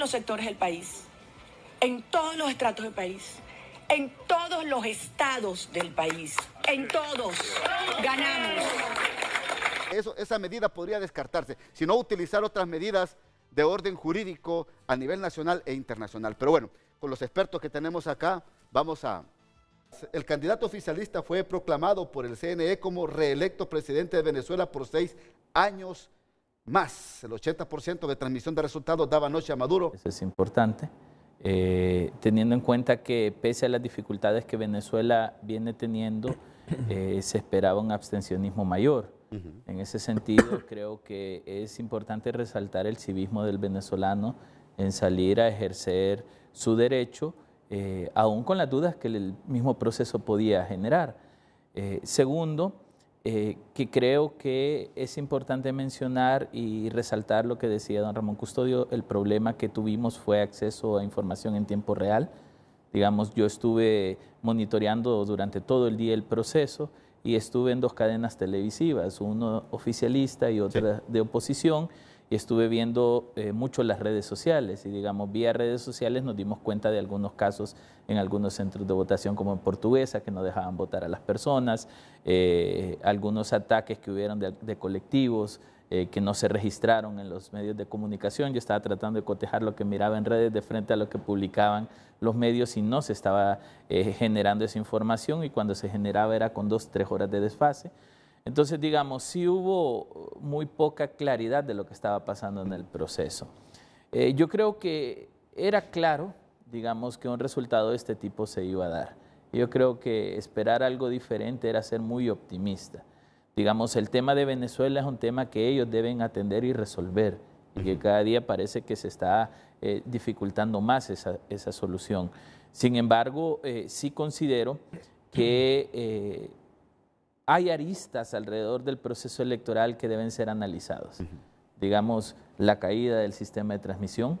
los sectores del país, en todos los estratos del país, en todos los estados del país, en todos ganamos. esa medida podría descartarse, sino utilizar otras medidas de orden jurídico a nivel nacional e internacional. Pero bueno, con los expertos que tenemos acá, vamos a... El candidato oficialista fue proclamado por el CNE como reelecto presidente de Venezuela por seis años más el 80% de transmisión de resultados daba noche a Maduro. Eso es importante, eh, teniendo en cuenta que pese a las dificultades que Venezuela viene teniendo, eh, se esperaba un abstencionismo mayor. En ese sentido, creo que es importante resaltar el civismo del venezolano en salir a ejercer su derecho, eh, aún con las dudas que el mismo proceso podía generar. segundo, eh, que creo que es importante mencionar y resaltar lo que decía don Ramón Custodio, el problema que tuvimos fue acceso a información en tiempo real. Digamos, yo estuve monitoreando durante todo el día el proceso y estuve en dos cadenas televisivas, una oficialista y otra de oposición y estuve viendo eh, mucho las redes sociales y digamos, vía redes sociales nos dimos cuenta de algunos casos en algunos centros de votación como en Portuguesa, que no dejaban votar a las personas, eh, algunos ataques que hubieron de, colectivos eh, que no se registraron en los medios de comunicación. Yo estaba tratando de cotejar lo que miraba en redes de frente a lo que publicaban los medios y no se estaba generando esa información y cuando se generaba era con dos, tres horas de desfase. Entonces, digamos, sí hubo muy poca claridad de lo que estaba pasando en el proceso. Eh, yo creo que era claro, digamos, que un resultado de este tipo se iba a dar. Yo creo que esperar algo diferente era ser muy optimista. Digamos, el tema de Venezuela es un tema que ellos deben atender y resolver, y que cada día parece que se está eh, dificultando más esa, solución. Sin embargo, eh, sí considero que hay aristas alrededor del proceso electoral que deben ser analizados. Digamos, la caída del sistema de transmisión,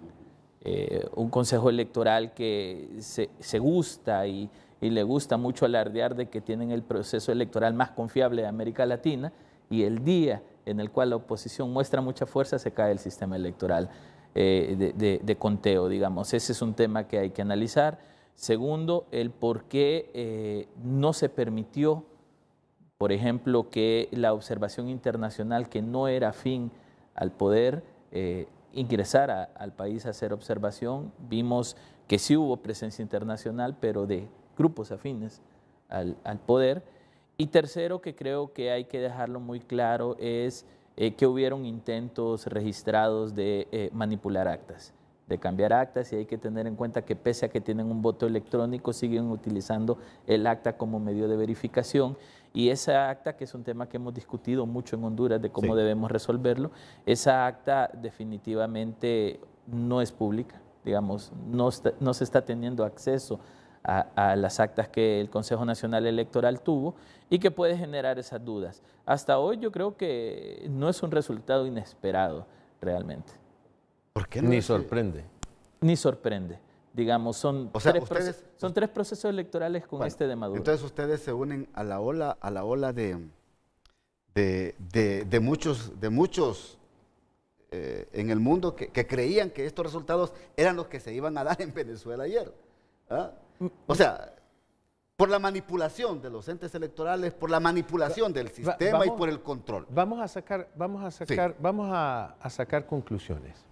eh, un consejo electoral que se, gusta y, le gusta mucho alardear de que tienen el proceso electoral más confiable de América Latina y el día en el cual la oposición muestra mucha fuerza se cae el sistema electoral eh, de, conteo, digamos. Ese es un tema que hay que analizar. Segundo, el por qué eh, no se permitió por ejemplo, que la observación internacional que no era afín al poder eh, ingresar ingresara al país a hacer observación, vimos que sí hubo presencia internacional, pero de grupos afines al, poder. Y tercero, que creo que hay que dejarlo muy claro, es eh, que hubieron intentos registrados de eh, manipular actas, de cambiar actas, y hay que tener en cuenta que pese a que tienen un voto electrónico, siguen utilizando el acta como medio de verificación. Y esa acta, que es un tema que hemos discutido mucho en Honduras de cómo debemos resolverlo, esa acta definitivamente no es pública, digamos, no, se está teniendo acceso a, a, las actas que el Consejo Nacional Electoral tuvo y que puede generar esas dudas. Hasta hoy yo creo que no es un resultado inesperado realmente. ¿Por qué no Ni sorprende. Ni sorprende digamos, son, tres, son tres procesos electorales con este de Maduro. Entonces ustedes se unen a la ola, a la ola de, de, muchos, de muchos eh, en el mundo que, creían que estos resultados eran los que se iban a dar en Venezuela ayer. ¿ah? Mm, mm. O sea, por la manipulación de los entes electorales, por la manipulación del sistema y por el control. Vamos a sacar, vamos a sacar, vamos a sacar conclusiones.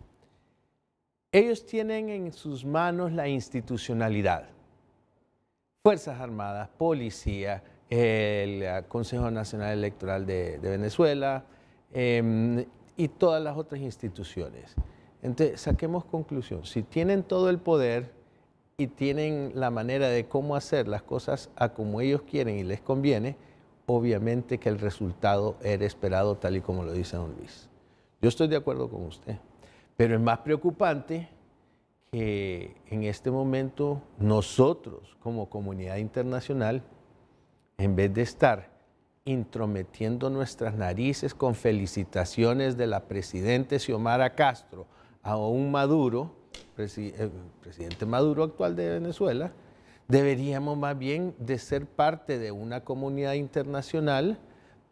Ellos tienen en sus manos la institucionalidad. Fuerzas Armadas, policía, el Consejo Nacional Electoral de, Venezuela em, y todas las otras instituciones. Entonces, saquemos conclusión. Si tienen todo el poder y tienen la manera de cómo hacer las cosas a como ellos quieren y les conviene, obviamente que el resultado era esperado tal y como lo dice don Luis. Yo estoy de acuerdo con usted. Pero es más preocupante que en este momento nosotros como comunidad internacional, en vez de estar intrometiendo nuestras narices con felicitaciones de la presidenta Xiomara Castro a un Maduro, eh, presidente Maduro actual de Venezuela, deberíamos más bien de ser parte de una comunidad internacional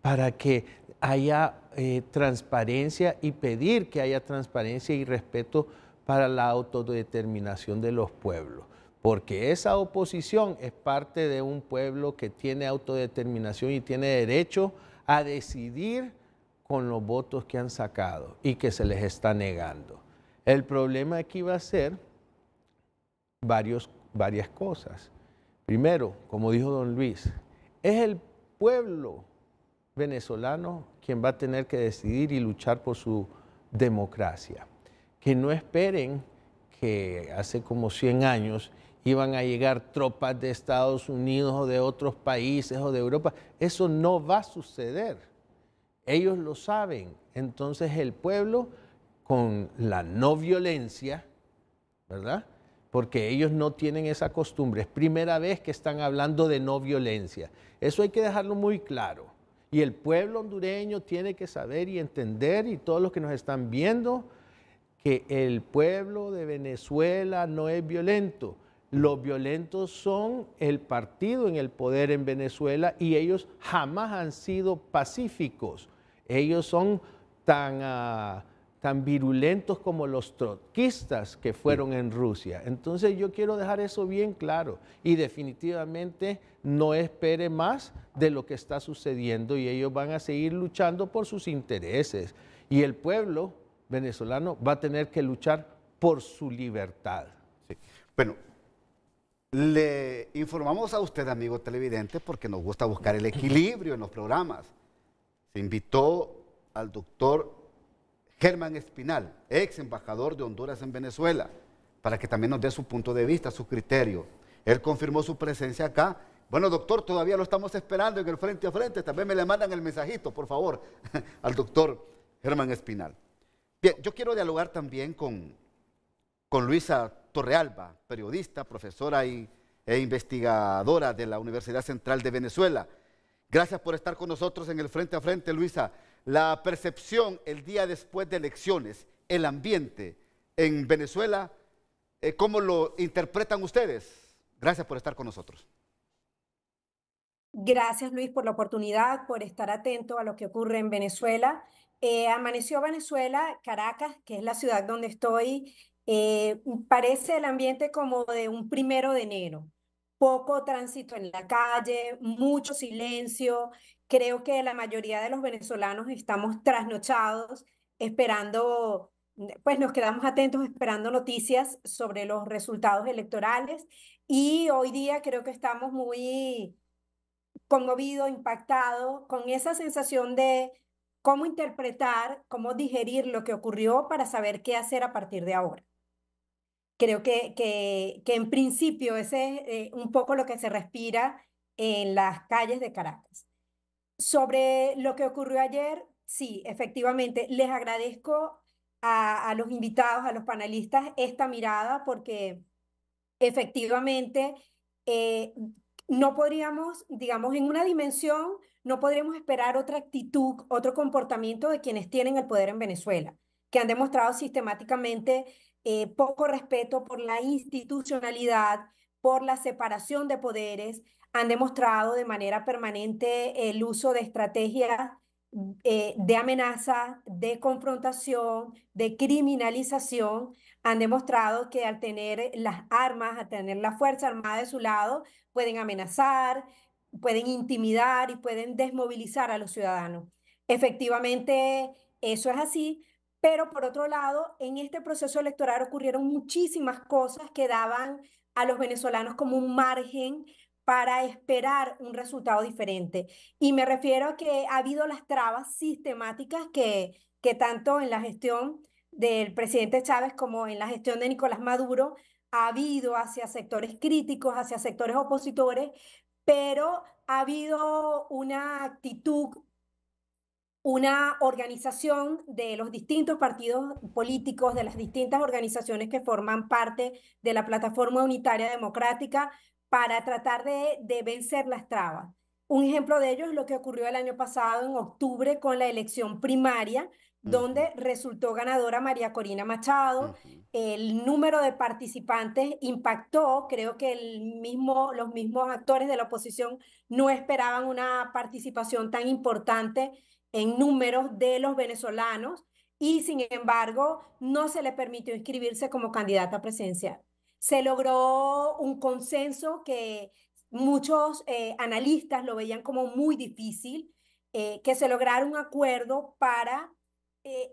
para que haya eh, transparencia y pedir que haya transparencia y respeto para la autodeterminación de los pueblos, porque esa oposición es parte de un pueblo que tiene autodeterminación y tiene derecho a decidir con los votos que han sacado y que se les está negando. El problema aquí va a ser varios, varias cosas. Primero, como dijo don Luis, es el pueblo venezolano quien va a tener que decidir y luchar por su democracia. Que no esperen que hace como 100 años iban a llegar tropas de Estados Unidos o de otros países o de Europa. Eso no va a suceder. Ellos lo saben. Entonces el pueblo con la no violencia, ¿verdad? Porque ellos no tienen esa costumbre. Es primera vez que están hablando de no violencia. Eso hay que dejarlo muy claro. Y el pueblo hondureño tiene que saber y entender, y todos los que nos están viendo, que el pueblo de Venezuela no es violento. Los violentos son el partido en el poder en Venezuela y ellos jamás han sido pacíficos. Ellos son tan... Ah, tan virulentos como los trotskistas que fueron en Rusia. Entonces yo quiero dejar eso bien claro y definitivamente no espere más de lo que está sucediendo y ellos van a seguir luchando por sus intereses y el pueblo venezolano va a tener que luchar por su libertad. Bueno, le informamos a usted, amigo televidente, porque nos gusta buscar el equilibrio en los programas. Se invitó al doctor Germán Espinal, ex embajador de Honduras en Venezuela, para que también nos dé su punto de vista, su criterio. Él confirmó su presencia acá. Bueno, doctor, todavía lo estamos esperando en el frente a frente. También me le mandan el mensajito, por favor, al doctor Germán Espinal. Bien, yo quiero dialogar también con, con Luisa Torrealba, periodista, profesora e investigadora de la Universidad Central de Venezuela. Gracias por estar con nosotros en el frente a frente, Luisa. La percepción el día después de elecciones, el ambiente en Venezuela, eh, ¿cómo lo interpretan ustedes? Gracias por estar con nosotros. Gracias Luis por la oportunidad, por estar atento a lo que ocurre en Venezuela. Eh, amaneció Venezuela, Caracas, que es la ciudad donde estoy, eh, parece el ambiente como de un primero de enero. Poco tránsito en la calle, mucho silencio, Creo que la mayoría de los venezolanos estamos trasnochados esperando, pues nos quedamos atentos esperando noticias sobre los resultados electorales y hoy día creo que estamos muy conmovidos, impactados con esa sensación de cómo interpretar, cómo digerir lo que ocurrió para saber qué hacer a partir de ahora. Creo que, que, que en principio ese es eh, un poco lo que se respira en las calles de Caracas. Sobre lo que ocurrió ayer, sí, efectivamente, les agradezco a, los invitados, a los panelistas, esta mirada porque efectivamente eh, no podríamos, digamos, en una dimensión, no podríamos esperar otra actitud, otro comportamiento de quienes tienen el poder en Venezuela, que han demostrado sistemáticamente eh, poco respeto por la institucionalidad, por la separación de poderes han demostrado de manera permanente el uso de estrategias eh, de amenaza, de confrontación, de criminalización, han demostrado que al tener las armas, al tener la Fuerza Armada de su lado, pueden amenazar, pueden intimidar y pueden desmovilizar a los ciudadanos. Efectivamente, eso es así, pero por otro lado, en este proceso electoral ocurrieron muchísimas cosas que daban a los venezolanos como un margen para esperar un resultado diferente. Y me refiero a que ha habido las trabas sistemáticas que, que tanto en la gestión del presidente Chávez como en la gestión de Nicolás Maduro ha habido hacia sectores críticos, hacia sectores opositores, pero ha habido una actitud, una organización de los distintos partidos políticos, de las distintas organizaciones que forman parte de la plataforma unitaria democrática para tratar de, vencer las trabas. Un ejemplo de ello es lo que ocurrió el año pasado, en octubre, con la elección primaria, donde resultó ganadora María Corina Machado. El número de participantes impactó, creo que los mismos actores de la oposición no esperaban una participación tan importante en números de los venezolanos y sin embargo no se le permitió inscribirse como candidata presidencial se logró un consenso que muchos eh, analistas lo veían como muy difícil, eh, que se lograra un acuerdo para eh,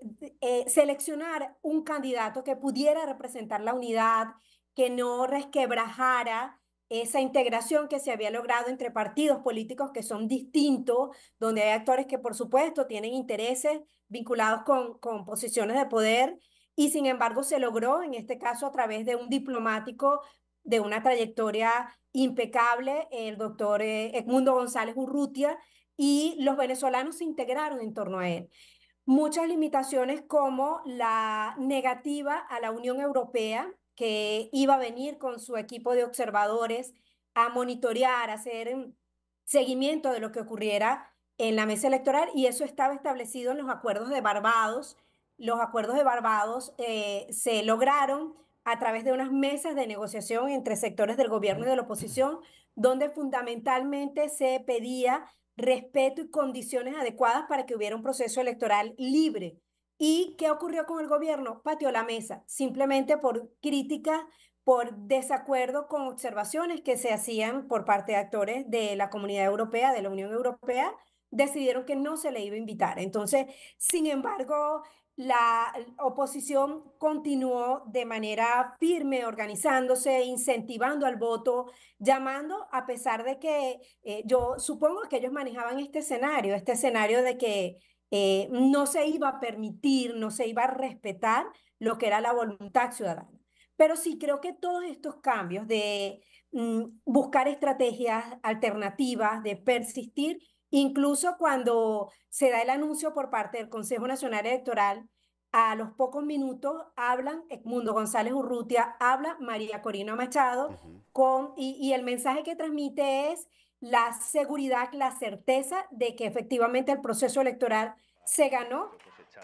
seleccionar un candidato que pudiera representar la unidad, que no resquebrajara esa integración que se había logrado entre partidos políticos que son distintos, donde hay actores que por supuesto tienen intereses vinculados con, con posiciones de poder y sin embargo se logró, en este caso a través de un diplomático de una trayectoria impecable, el doctor eh, Edmundo González Urrutia, y los venezolanos se integraron en torno a él. Muchas limitaciones como la negativa a la Unión Europea, que iba a venir con su equipo de observadores a monitorear, a hacer em, seguimiento de lo que ocurriera en la mesa electoral, y eso estaba establecido en los acuerdos de Barbados los acuerdos de Barbados eh, se lograron a través de unas mesas de negociación entre sectores del gobierno y de la oposición, donde fundamentalmente se pedía respeto y condiciones adecuadas para que hubiera un proceso electoral libre. ¿Y qué ocurrió con el gobierno? Pateó la mesa, simplemente por crítica, por desacuerdo con observaciones que se hacían por parte de actores de la Comunidad Europea, de la Unión Europea, decidieron que no se le iba a invitar. Entonces, sin embargo, la oposición continuó de manera firme organizándose, incentivando al voto, llamando, a pesar de que eh, yo supongo que ellos manejaban este escenario, este escenario de que eh, no se iba a permitir, no se iba a respetar lo que era la voluntad ciudadana. Pero sí creo que todos estos cambios de mm, buscar estrategias alternativas, de persistir, Incluso cuando se da el anuncio por parte del Consejo Nacional Electoral, a los pocos minutos hablan Edmundo González Urrutia, habla María Corina Machado, con, y, el mensaje que transmite es la seguridad, la certeza de que efectivamente el proceso electoral se ganó,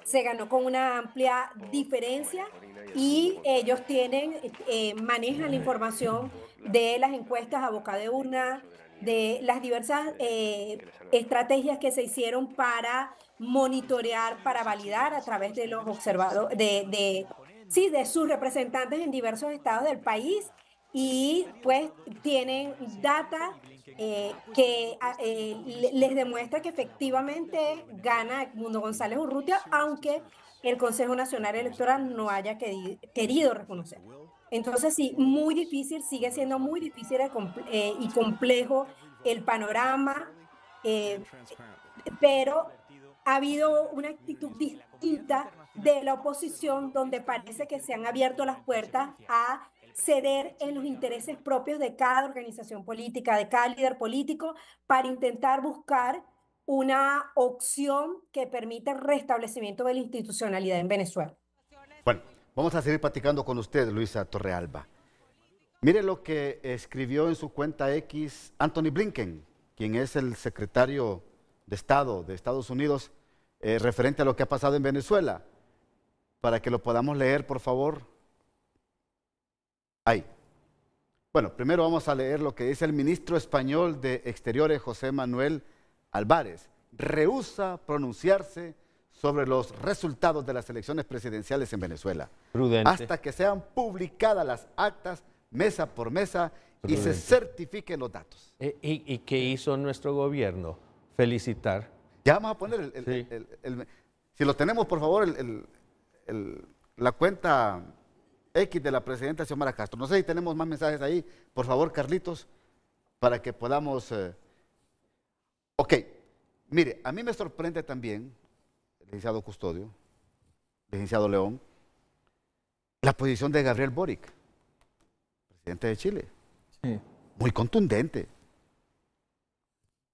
se ganó con una amplia diferencia y ellos tienen, eh, manejan la información de las encuestas a boca de urna, de las diversas eh, estrategias que se hicieron para monitorear, para validar a través de los observadores, de, sí, de sus representantes en diversos estados del país y pues tienen data eh, que ah, eh, les demuestra que efectivamente gana Mundo González Urrutia, aunque el Consejo Nacional Electoral no haya querido reconocerlo. Entonces, sí, muy difícil, sigue siendo muy difícil eh, y complejo el panorama, eh, pero ha habido una actitud distinta de la oposición donde parece que se han abierto las puertas a ceder en los intereses propios de cada organización política, de cada líder político, para intentar buscar una opción que permita el restablecimiento de la institucionalidad en Venezuela. Vamos a seguir platicando con usted, Luisa Torrealba. Mire lo que escribió en su cuenta X Anthony Blinken, quien es el secretario de Estado de Estados Unidos, eh, referente a lo que ha pasado en Venezuela. Para que lo podamos leer, por favor. Ahí. Bueno, primero vamos a leer lo que dice el ministro español de Exteriores, José Manuel Álvarez. Rehúsa pronunciarse sobre los resultados de las elecciones presidenciales en Venezuela. Prudente. Hasta que sean publicadas las actas mesa por mesa y se certifiquen los datos. E, ¿Y, qué hizo nuestro gobierno? Felicitar. Ya vamos a poner el... si lo tenemos, por favor, la cuenta X de la presidenta Xiomara Castro. No sé si tenemos más mensajes ahí. Por favor, Carlitos, para que podamos... Eh, ok, mire, a mí me sorprende también licenciado Custodio, licenciado León, la posición de Gabriel Boric, presidente de Chile. Sí. Muy contundente.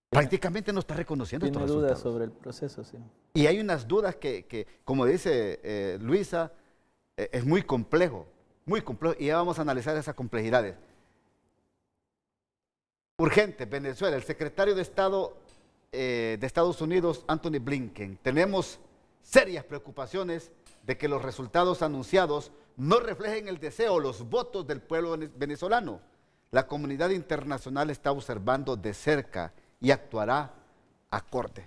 Prácticamente no está reconociendo Tiene dudas sobre el proceso, sí. Y hay unas dudas que, como dice eh, Luisa, eh, es muy complejo, muy complejo, y ya vamos a analizar esas complejidades. Urgente, Venezuela, el secretario de Estado eh, de Estados Unidos, Anthony Blinken. Tenemos serias preocupaciones de que los resultados anunciados no reflejen el deseo los votos del pueblo venezolano. La comunidad internacional está observando de cerca y actuará acorde,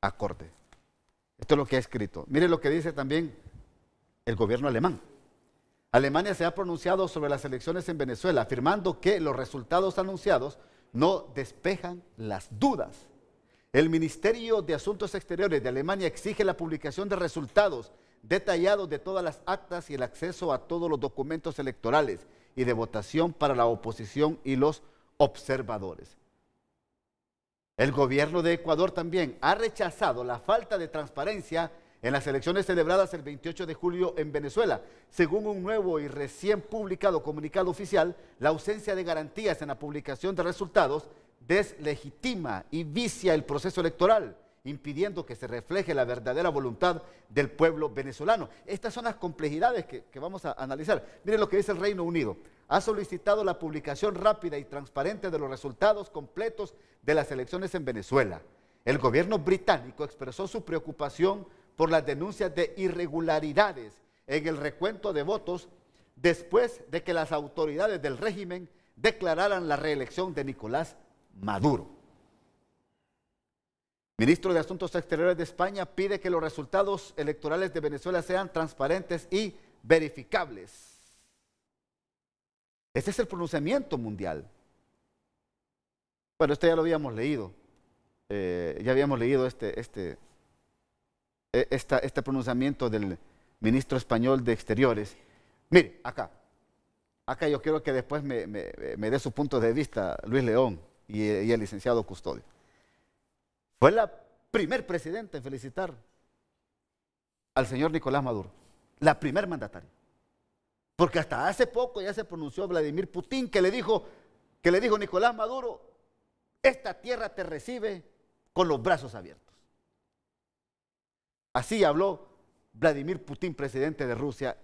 acorde. Esto es lo que ha escrito. Mire lo que dice también el gobierno alemán. Alemania se ha pronunciado sobre las elecciones en Venezuela, afirmando que los resultados anunciados no despejan las dudas el Ministerio de Asuntos Exteriores de Alemania exige la publicación de resultados detallados de todas las actas y el acceso a todos los documentos electorales y de votación para la oposición y los observadores. El gobierno de Ecuador también ha rechazado la falta de transparencia en las elecciones celebradas el 28 de julio en Venezuela. Según un nuevo y recién publicado comunicado oficial, la ausencia de garantías en la publicación de resultados deslegitima y vicia el proceso electoral, impidiendo que se refleje la verdadera voluntad del pueblo venezolano. Estas son las complejidades que, vamos a analizar. Miren lo que dice el Reino Unido. Ha solicitado la publicación rápida y transparente de los resultados completos de las elecciones en Venezuela. El gobierno británico expresó su preocupación por las denuncias de irregularidades en el recuento de votos después de que las autoridades del régimen declararan la reelección de Nicolás Maduro. Ministro de Asuntos Exteriores de España pide que los resultados electorales de Venezuela sean transparentes y verificables. ese es el pronunciamiento mundial. Bueno, esto ya lo habíamos leído. Eh, ya habíamos leído este, este, e, este pronunciamiento del ministro español de Exteriores. Mire, acá. Acá yo quiero que después me dé su punto de vista, Luis León y, el licenciado Custodio. Fue la primer presidente en felicitar al señor Nicolás Maduro, la primer mandataria. Porque hasta hace poco ya se pronunció Vladimir Putin que le dijo, que le dijo Nicolás Maduro, esta tierra te recibe con los brazos abiertos. Así habló Vladimir Putin, presidente de Rusia,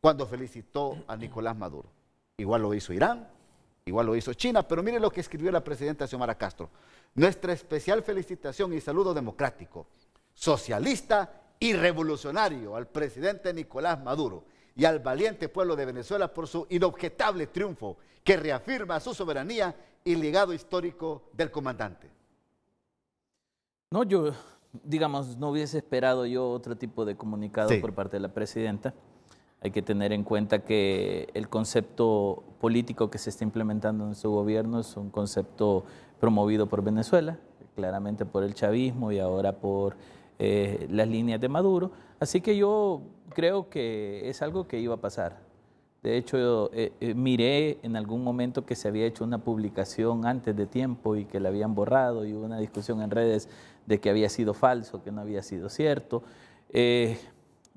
cuando felicitó a Nicolás Maduro. Igual lo hizo Irán, Igual lo hizo China, pero mire lo que escribió la presidenta Xiomara Castro. Nuestra especial felicitación y saludo democrático, socialista y revolucionario al presidente Nicolás Maduro y al valiente pueblo de Venezuela por su inobjetable triunfo que reafirma su soberanía y legado histórico del comandante. No, yo, digamos, no hubiese esperado yo otro tipo de comunicado por parte de la presidenta. Hay que tener en cuenta que el concepto político que se está implementando en su gobierno es un concepto promovido por Venezuela, claramente por el chavismo y ahora por eh, las líneas de Maduro. Así que yo creo que es algo que iba a pasar. De hecho, eh, eh, miré en algún momento que se había hecho una publicación antes de tiempo y que la habían borrado y hubo una discusión en redes de que había sido falso, que no había sido cierto.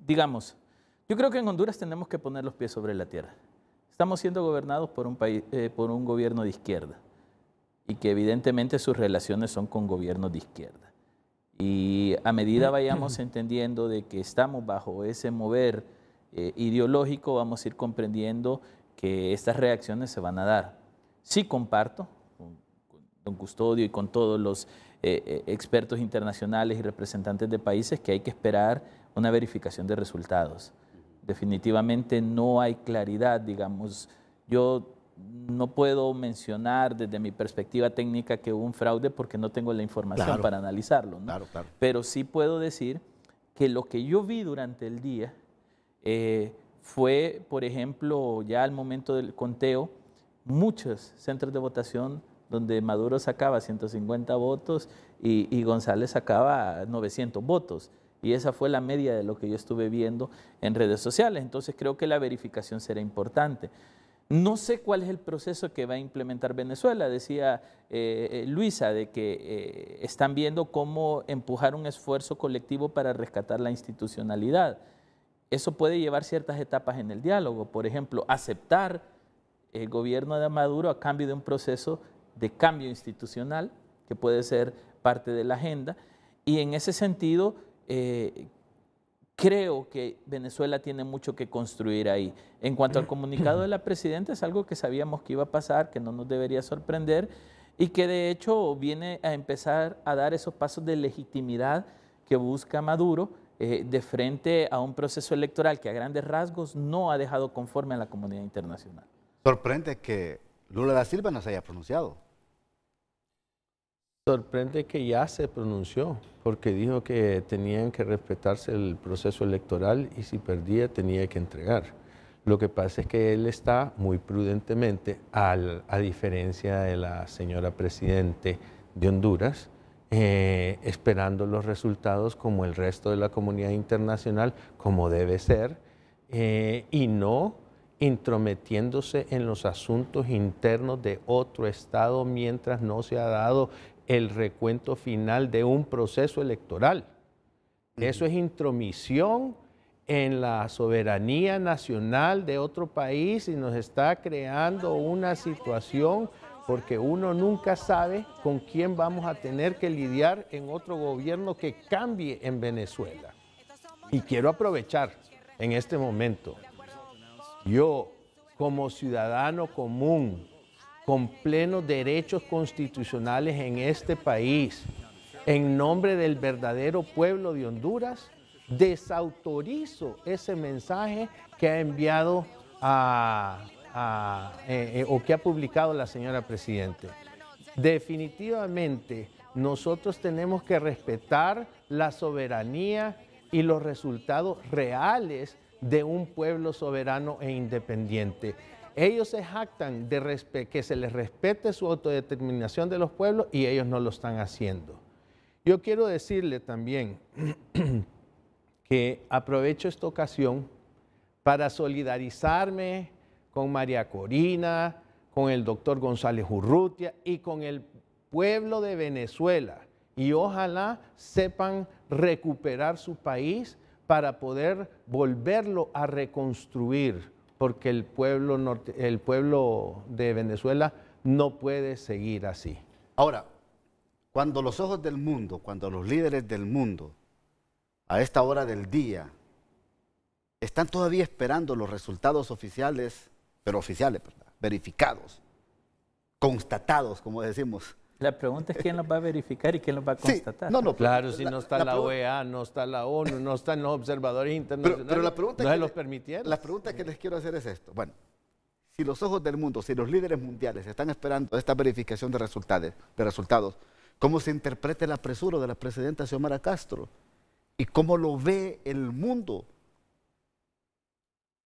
digamos, yo creo que en Honduras tenemos que poner los pies sobre la tierra. Estamos siendo gobernados por un, país, eh, por un gobierno de izquierda y que evidentemente sus relaciones son con gobiernos de izquierda. Y a medida mm. vayamos entendiendo de que estamos bajo ese mover eh, ideológico, vamos a ir comprendiendo que estas reacciones se van a dar. Sí comparto con, Custodio y con todos los eh, expertos internacionales y representantes de países que hay que esperar una verificación de resultados definitivamente no hay claridad, digamos. Yo no puedo mencionar desde mi perspectiva técnica que hubo un fraude porque no tengo la información para analizarlo, ¿no? pero sí puedo decir que lo que yo vi durante el día eh, fue, por ejemplo, ya al momento del conteo, muchos centros de votación donde Maduro sacaba 150 votos y González sacaba 900 votos. Y esa fue la media de lo que yo estuve viendo en redes sociales. Entonces creo que la verificación será importante. No sé cuál es el proceso que va a implementar Venezuela, decía eh, eh, Luisa, de que eh, están viendo cómo empujar un esfuerzo colectivo para rescatar la institucionalidad. Eso puede llevar ciertas etapas en el diálogo, por ejemplo, aceptar el gobierno de Maduro a cambio de un proceso de cambio institucional que puede ser parte de la agenda. Y en ese sentido, eh, creo que Venezuela tiene mucho que construir ahí. En cuanto al comunicado de la presidenta, es algo que sabíamos que iba a pasar, que no nos debería sorprender y que de hecho viene a empezar a dar esos pasos de legitimidad que busca Maduro eh, de frente a un proceso electoral que a grandes rasgos no ha dejado conforme a la comunidad internacional. Sorprende que Lula da Silva no se haya pronunciado. Sorprende que ya se pronunció, porque dijo que tenían que respetarse el proceso electoral y si perdía tenía que entregar. Lo que pasa es que él está muy prudentemente, a diferencia de la señora presidente de Honduras, eh, esperando los resultados como el resto de la comunidad internacional, como debe ser, eh, y no intrometiéndose en los asuntos internos de otro Estado mientras no se ha dado el recuento final de un proceso electoral. Eso es intromisión en la soberanía nacional de otro país y nos está creando una situación porque uno nunca sabe con quién vamos a tener que lidiar en otro gobierno que cambie en Venezuela. Y quiero aprovechar en este momento, yo como ciudadano común, con plenos derechos constitucionales en este país, en nombre del verdadero pueblo de Honduras, desautorizo ese mensaje que ha enviado eh, eh, o que ha publicado la señora Presidente. Definitivamente, nosotros tenemos que respetar la soberanía y los resultados reales de un pueblo soberano e independiente. Ellos se jactan de que se les respete su autodeterminación de los pueblos y ellos no lo están haciendo. Yo quiero decirle también que aprovecho esta ocasión para solidarizarme con María Corina, con el doctor González Urrutia y con el pueblo de Venezuela. Y ojalá sepan recuperar su país para poder volverlo a reconstruir porque el pueblo, el pueblo de Venezuela no puede seguir así. Ahora, cuando los ojos del mundo, cuando los líderes del mundo, a esta hora del día, están todavía esperando los resultados oficiales, pero oficiales, verificados, constatados, como decimos, la pregunta es quién los va a verificar y quién los va a constatar. Sí, claro, si no está la, OEA, e no está la ONU, no están los observadores internacionales, pero, la pregunta no que los permitieron. La pregunta que les quiero hacer es esto. Bueno, si los ojos del mundo, si los líderes mundiales están esperando esta verificación de resultados, de resultados ¿cómo se interpreta el apresuro de la presidenta Xiomara Castro? ¿Y cómo lo ve el mundo?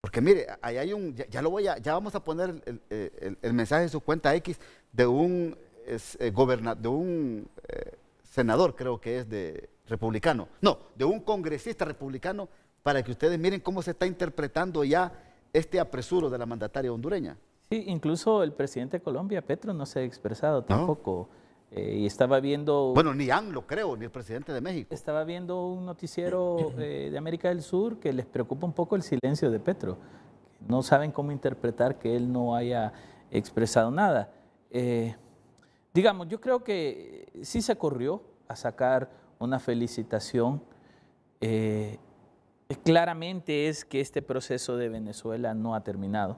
Porque mire, ahí hay un, ya, lo voy a, ya vamos a poner el mensaje en su cuenta X de un es, eh, de un eh, senador, creo que es de republicano, no, de un congresista republicano, para que ustedes miren cómo se está interpretando ya este apresuro de la mandataria hondureña. Sí, incluso el presidente de Colombia, Petro, no se ha expresado tampoco. Eh, y estaba viendo... Bueno, ni lo creo, ni el presidente de México. Estaba viendo un noticiero de América del Sur que les preocupa un poco el silencio de Petro. No saben cómo interpretar que él no haya expresado nada digamos, yo creo que sí se corrió a sacar una felicitación. Eh, claramente es que este proceso de Venezuela no ha terminado.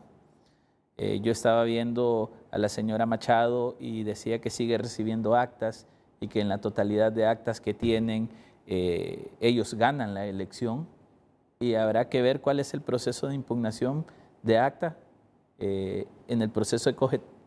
Eh, yo estaba viendo a la señora Machado y decía que sigue recibiendo actas y que en la totalidad de actas que tienen eh, ellos ganan la elección y habrá que ver cuál es el proceso de impugnación de acta en el proceso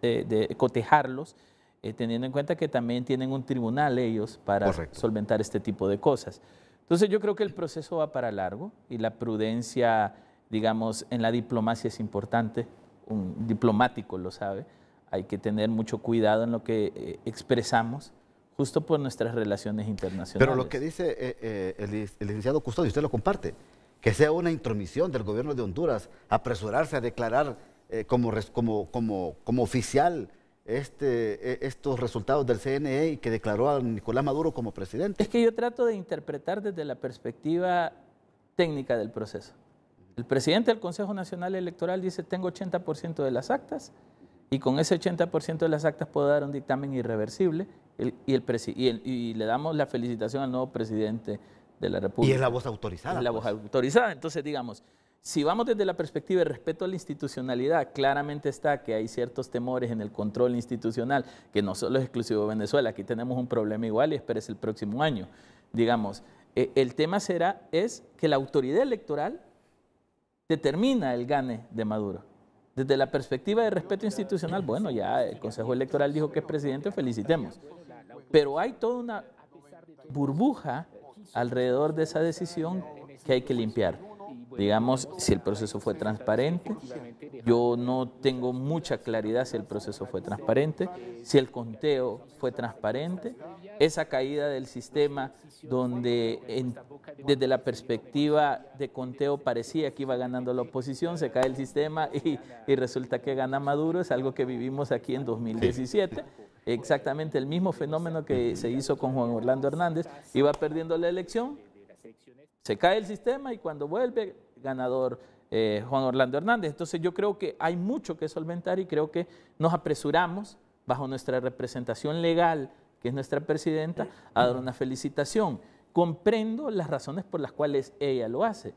de cotejarlos eh, teniendo en cuenta que también tienen un tribunal ellos para solventar este tipo de cosas. Entonces yo creo que el proceso va para largo y la prudencia, digamos, en la diplomacia es importante, un diplomático lo sabe, hay que tener mucho cuidado en lo que eh, expresamos justo por nuestras relaciones internacionales. Pero lo que dice eh, el, licenciado Custodio, usted lo comparte, que sea una intromisión del gobierno de Honduras apresurarse a declarar como, como, como, como, oficial este, e, estos resultados del CNE y que declaró a Nicolás Maduro como presidente? Es que yo trato de interpretar desde la perspectiva técnica del proceso. El presidente del Consejo Nacional Electoral dice, tengo 80% de las actas y con ese 80% de las actas puedo dar un dictamen irreversible y, le damos la felicitación al nuevo presidente de la República. Y es la voz autorizada. la voz autorizada. Entonces, digamos, si vamos desde la perspectiva de respeto a la institucionalidad, claramente está que hay ciertos temores en el control institucional, que no solo es exclusivo de Venezuela, aquí tenemos un problema igual y esperes el próximo año. Digamos, eh, el tema será, es que la autoridad electoral determina el gane de Maduro. Desde la perspectiva de respeto institucional, bueno, ya el Consejo Electoral dijo que es presidente, felicitemos. Pero hay toda una burbuja alrededor de esa decisión que hay que limpiar digamos, si el proceso fue transparente. Yo no tengo mucha claridad si el proceso fue transparente, si el conteo fue transparente. Esa caída del sistema donde desde la perspectiva de conteo parecía que iba ganando la oposición, se cae el sistema y, y resulta que gana Maduro, es algo que vivimos aquí en 2017 exactamente el mismo fenómeno que se hizo con Juan Orlando Hernández, iba perdiendo la elección, se cae el sistema y cuando vuelve ganador eh, Juan Orlando Hernández. Entonces yo creo que hay mucho que solventar y creo que nos apresuramos bajo nuestra representación legal, que es nuestra presidenta, a dar una felicitación. Comprendo las razones por las cuales ella lo hace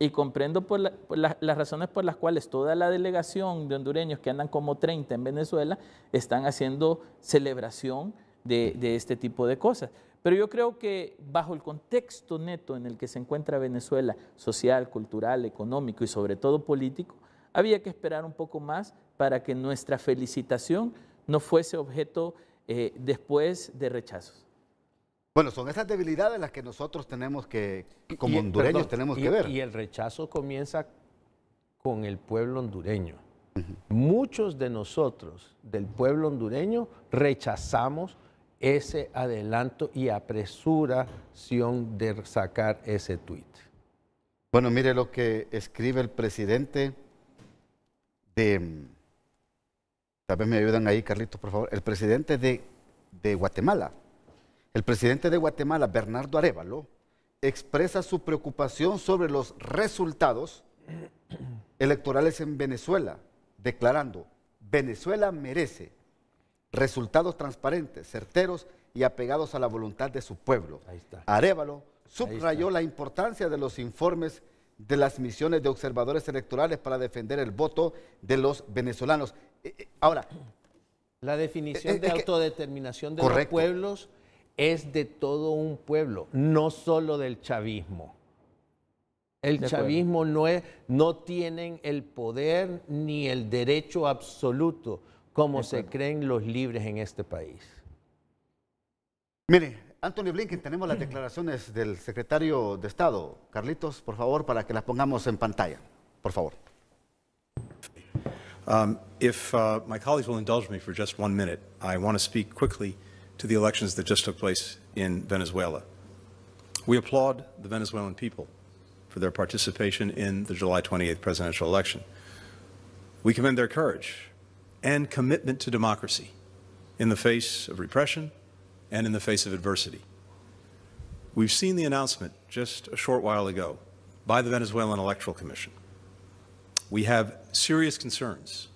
y comprendo las razones por las cuales toda la delegación de hondureños que andan como 30 en Venezuela están haciendo celebración de este tipo de cosas. Pero yo creo que bajo el contexto neto en el que se encuentra Venezuela, social, cultural, económico y sobre todo político, había que esperar un poco más para que nuestra felicitación no fuese objeto eh, después de rechazos. Bueno, son esas debilidades las que nosotros tenemos que, como hondureños, tenemos que ver. Y el rechazo comienza con el pueblo hondureño. Muchos de nosotros del pueblo hondureño rechazamos ese adelanto y apresuración de sacar ese tuit. Bueno, mire lo que escribe el presidente de... Tal vez me ayudan ahí, Carlitos, por favor. El presidente de Guatemala. El presidente de Guatemala, Bernardo Arevalo, expresa su preocupación sobre los resultados electorales en Venezuela, declarando, Venezuela merece resultados transparentes, certeros y apegados a la voluntad de su pueblo. Arevalo subrayó la importancia de los informes de las misiones de observadores electorales para defender el voto de los venezolanos. Eh, eh, ahora, la definición eh, de autodeterminación de los pueblos es de todo un pueblo, no solo del chavismo. El chavismo no, es, no tienen el poder ni el derecho absoluto como se creen los libres en este país. Mire, Anthony Blinken, tenemos las declaraciones del secretario de Estado. Carlitos, por favor, para que las pongamos en pantalla. Por favor. Um, if uh, my colleagues will indulge me for just one minute, I want to speak quickly to the elections that just took place in Venezuela. We applaud the Venezuelan people for their participation in the July 28th presidential election. We commend their courage and commitment to democracy in the face of repression and in the face of adversity. We've seen the announcement just a short while ago by the Venezuelan Electoral Commission. We have serious concerns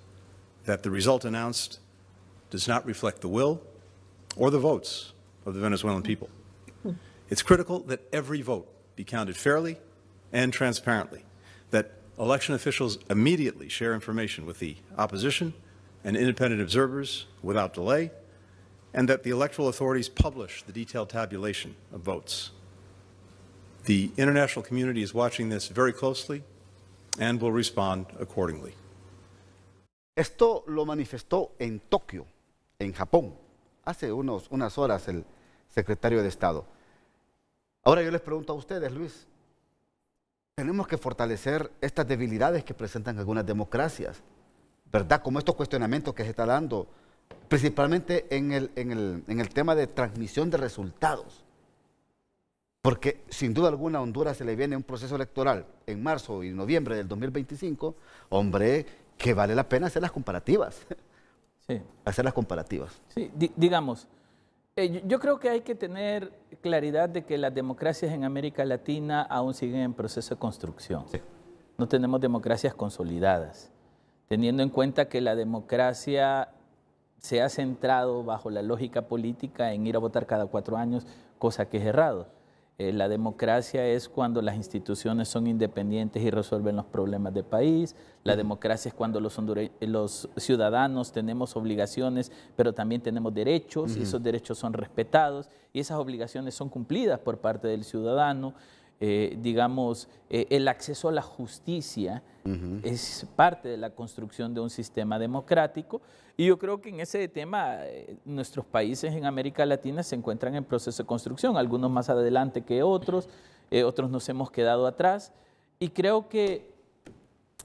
that the result announced does not reflect the will or the votes of the Venezuelan people. It's critical that every vote be counted fairly and transparently, that election officials immediately share information with the opposition and independent observers without delay, and that the electoral authorities publish the detailed tabulation of votes. The international community is watching this very closely and will respond accordingly. Esto lo manifestó en Tokio, en Japón, hace unos, unas horas el secretario de Estado. Ahora yo les pregunto a ustedes, Luis, tenemos que fortalecer estas debilidades que presentan algunas democracias ¿verdad? Como estos cuestionamientos que se está dando, principalmente en el, tema de transmisión de resultados. Porque sin duda alguna a Honduras se le viene un proceso electoral en marzo y noviembre del 2025, hombre, que vale la pena hacer las comparativas. Sí. Hacer las comparativas. Sí, digamos, eh, yo creo que hay que tener claridad de que las democracias en América Latina aún siguen en proceso de construcción. Sí. No tenemos democracias consolidadas teniendo en cuenta que la democracia se ha centrado bajo la lógica política en ir a votar cada cuatro años, cosa que es errado. Eh, la democracia es cuando las instituciones son independientes y resuelven los problemas del país. La democracia es cuando los, los ciudadanos tenemos obligaciones, pero también tenemos derechos, y esos derechos son respetados, y esas obligaciones son cumplidas por parte del ciudadano. Eh, digamos, eh, el acceso a la justicia es parte de la construcción de un sistema democrático. Y yo creo que en ese tema eh, nuestros países en América Latina se encuentran en proceso de construcción, algunos más adelante que otros, otros nos hemos quedado atrás. Y creo que,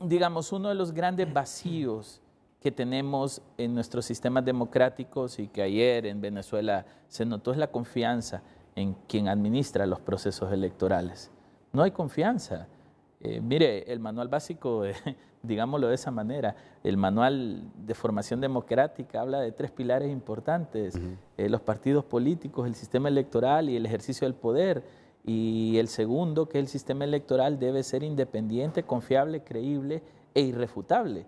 digamos, uno de los grandes vacíos que tenemos en nuestros sistemas democráticos y que ayer en Venezuela se notó es la confianza en quien administra los procesos electorales. No hay confianza. Eh, mire, el manual básico, eh, digámoslo de esa manera, el manual de formación democrática habla de tres pilares importantes, eh, los partidos políticos, el sistema electoral y el ejercicio del poder. Y el segundo, que el sistema electoral debe ser independiente, confiable, creíble e irrefutable.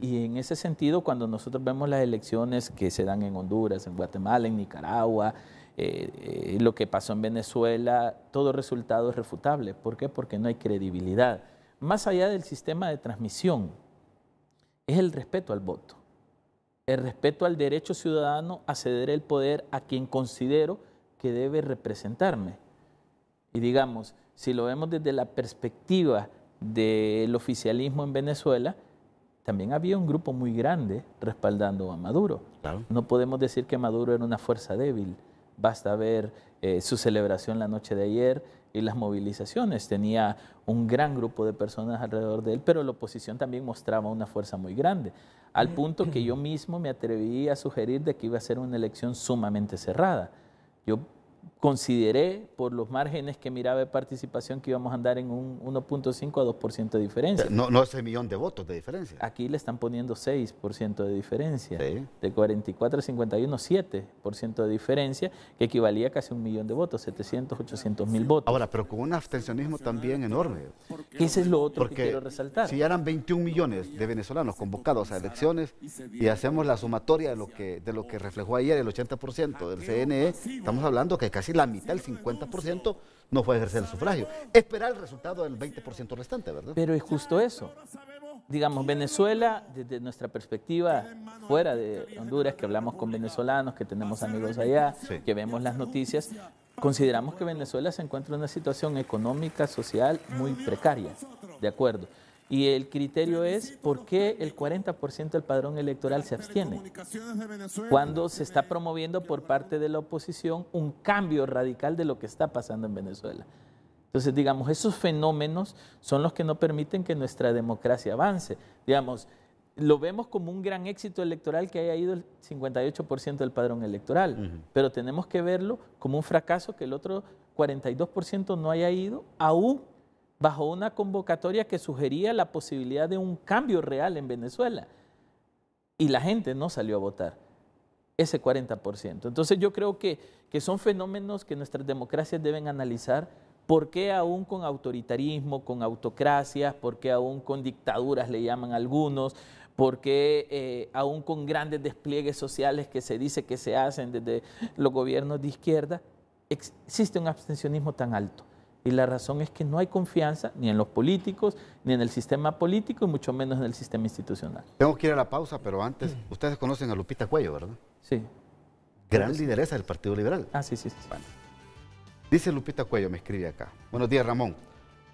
Y en ese sentido, cuando nosotros vemos las elecciones que se dan en Honduras, en Guatemala, en Nicaragua, eh, eh, lo que pasó en Venezuela, todo resultado es refutable. ¿Por qué? Porque no hay credibilidad. Más allá del sistema de transmisión, es el respeto al voto, el respeto al derecho ciudadano a ceder el poder a quien considero que debe representarme. Y digamos, si lo vemos desde la perspectiva del oficialismo en Venezuela, también había un grupo muy grande respaldando a Maduro. No podemos decir que Maduro era una fuerza débil. Basta ver eh, su celebración la noche de ayer y las movilizaciones. Tenía un gran grupo de personas alrededor de él, pero la oposición también mostraba una fuerza muy grande, al punto que yo mismo me atreví a sugerir de que iba a ser una elección sumamente cerrada. Yo consideré por los márgenes que miraba de participación que íbamos a andar en un 1.5 a 2% de diferencia. Eh, no, no millón de votos de diferencia. Aquí le están poniendo 6% de diferencia. De 44 a 51, 7% de diferencia, que equivalía a casi un millón de votos, 700, 800 mil votos. Ahora, pero con un abstencionismo también enorme. ese es lo otro que quiero resaltar. Si eran 21 millones de venezolanos convocados a elecciones y hacemos la sumatoria de lo que, de lo que reflejó ayer el 80% del CNE, estamos hablando que casi la mitad, el 50%, no fue a ejercer el sufragio. Esperar el resultado del 20% restante, ¿verdad? Pero es justo eso. Digamos, Venezuela, desde nuestra perspectiva fuera de Honduras, que hablamos con venezolanos, que tenemos amigos allá, que vemos las noticias, consideramos que Venezuela se encuentra en una situación económica, social muy precaria, ¿de acuerdo? Y el criterio es por qué el 40% del padrón electoral se abstiene cuando se está promoviendo por parte de la oposición un cambio radical de lo que está pasando en Venezuela. Entonces, digamos, esos fenómenos son los que no permiten que nuestra democracia avance. Digamos, lo vemos como un gran éxito electoral que haya ido el 58% del padrón electoral, pero tenemos que verlo como un fracaso que el otro 42% no haya ido, aún bajo una convocatoria que sugería la posibilidad de un cambio real en Venezuela. Y la gente no salió a votar, ese 40%. Entonces yo creo que, son fenómenos que nuestras democracias deben analizar. ¿Por qué aún con autoritarismo, con autocracias? ¿Por qué aún con dictaduras le llaman algunos? ¿Por qué eh, aún con grandes despliegues sociales que se dice que se hacen desde los gobiernos de izquierda existe un abstencionismo tan alto? Y la razón es que no hay confianza ni en los políticos, ni en el sistema político y mucho menos en el sistema institucional. Tengo que ir a la pausa, pero antes, ustedes conocen a Lupita Cuello, ¿verdad? Sí. Gran lideresa del Partido Liberal. Ah, sí, sí. sí. Bueno. Dice Lupita Cuello, me escribe acá. Buenos días, Ramón.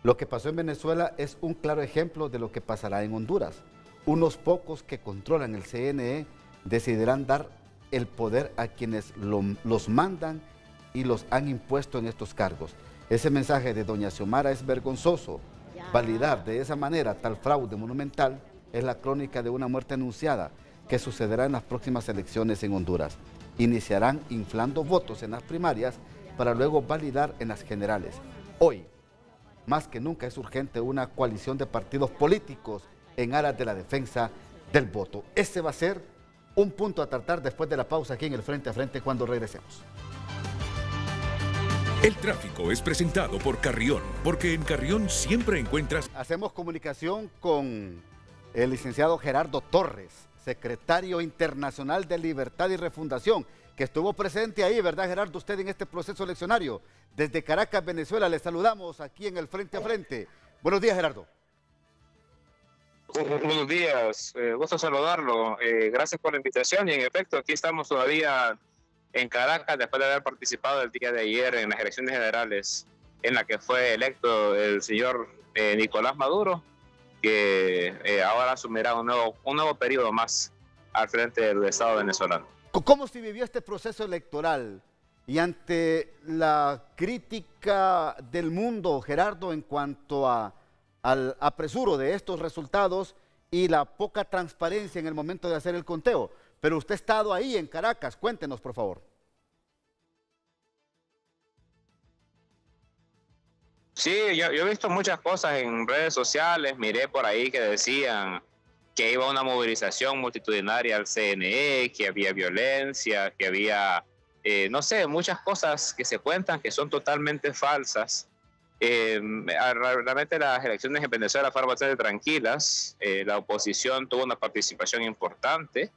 Lo que pasó en Venezuela es un claro ejemplo de lo que pasará en Honduras. Unos pocos que controlan el CNE decidirán dar el poder a quienes los mandan y los han impuesto en estos cargos. Ese mensaje de doña Xiomara es vergonzoso. Validar de esa manera tal fraude monumental es la crónica de una muerte anunciada que sucederá en las próximas elecciones en Honduras. Iniciarán inflando votos en las primarias para luego validar en las generales. Hoy, más que nunca es urgente una coalición de partidos políticos en aras de la defensa del voto. Ese va a ser un punto a tratar después de la pausa aquí en el Frente a Frente cuando regresemos. El tráfico es presentado por Carrión, porque en Carrión siempre encuentras... Hacemos comunicación con el licenciado Gerardo Torres, secretario internacional de Libertad y Refundación, que estuvo presente ahí, ¿verdad Gerardo? Usted en este proceso eleccionario. Desde Caracas, Venezuela, le saludamos aquí en el Frente a Frente. Buenos días, Gerardo. Buenos días, eh, gusto saludarlo. Eh, gracias por la invitación y en efecto aquí estamos todavía en Caracas después de haber participado el día de ayer en las elecciones generales en la que fue electo el señor eh, Nicolás Maduro, que eh, ahora asumirá un nuevo, un nuevo periodo más al frente del Estado venezolano. ¿Cómo se vivió este proceso electoral? Y ante la crítica del mundo, Gerardo, en cuanto a, al apresuro de estos resultados y la poca transparencia en el momento de hacer el conteo, pero usted ha estado ahí en Caracas, cuéntenos por favor. Sí, yo, he visto muchas cosas en redes sociales, miré por ahí que decían que iba una movilización multitudinaria al CNE, que había violencia, que había, eh, no sé, muchas cosas que se cuentan que son totalmente falsas. Em, realmente las elecciones en Venezuela fueron bastante tranquilas, eh, la oposición tuvo una participación importante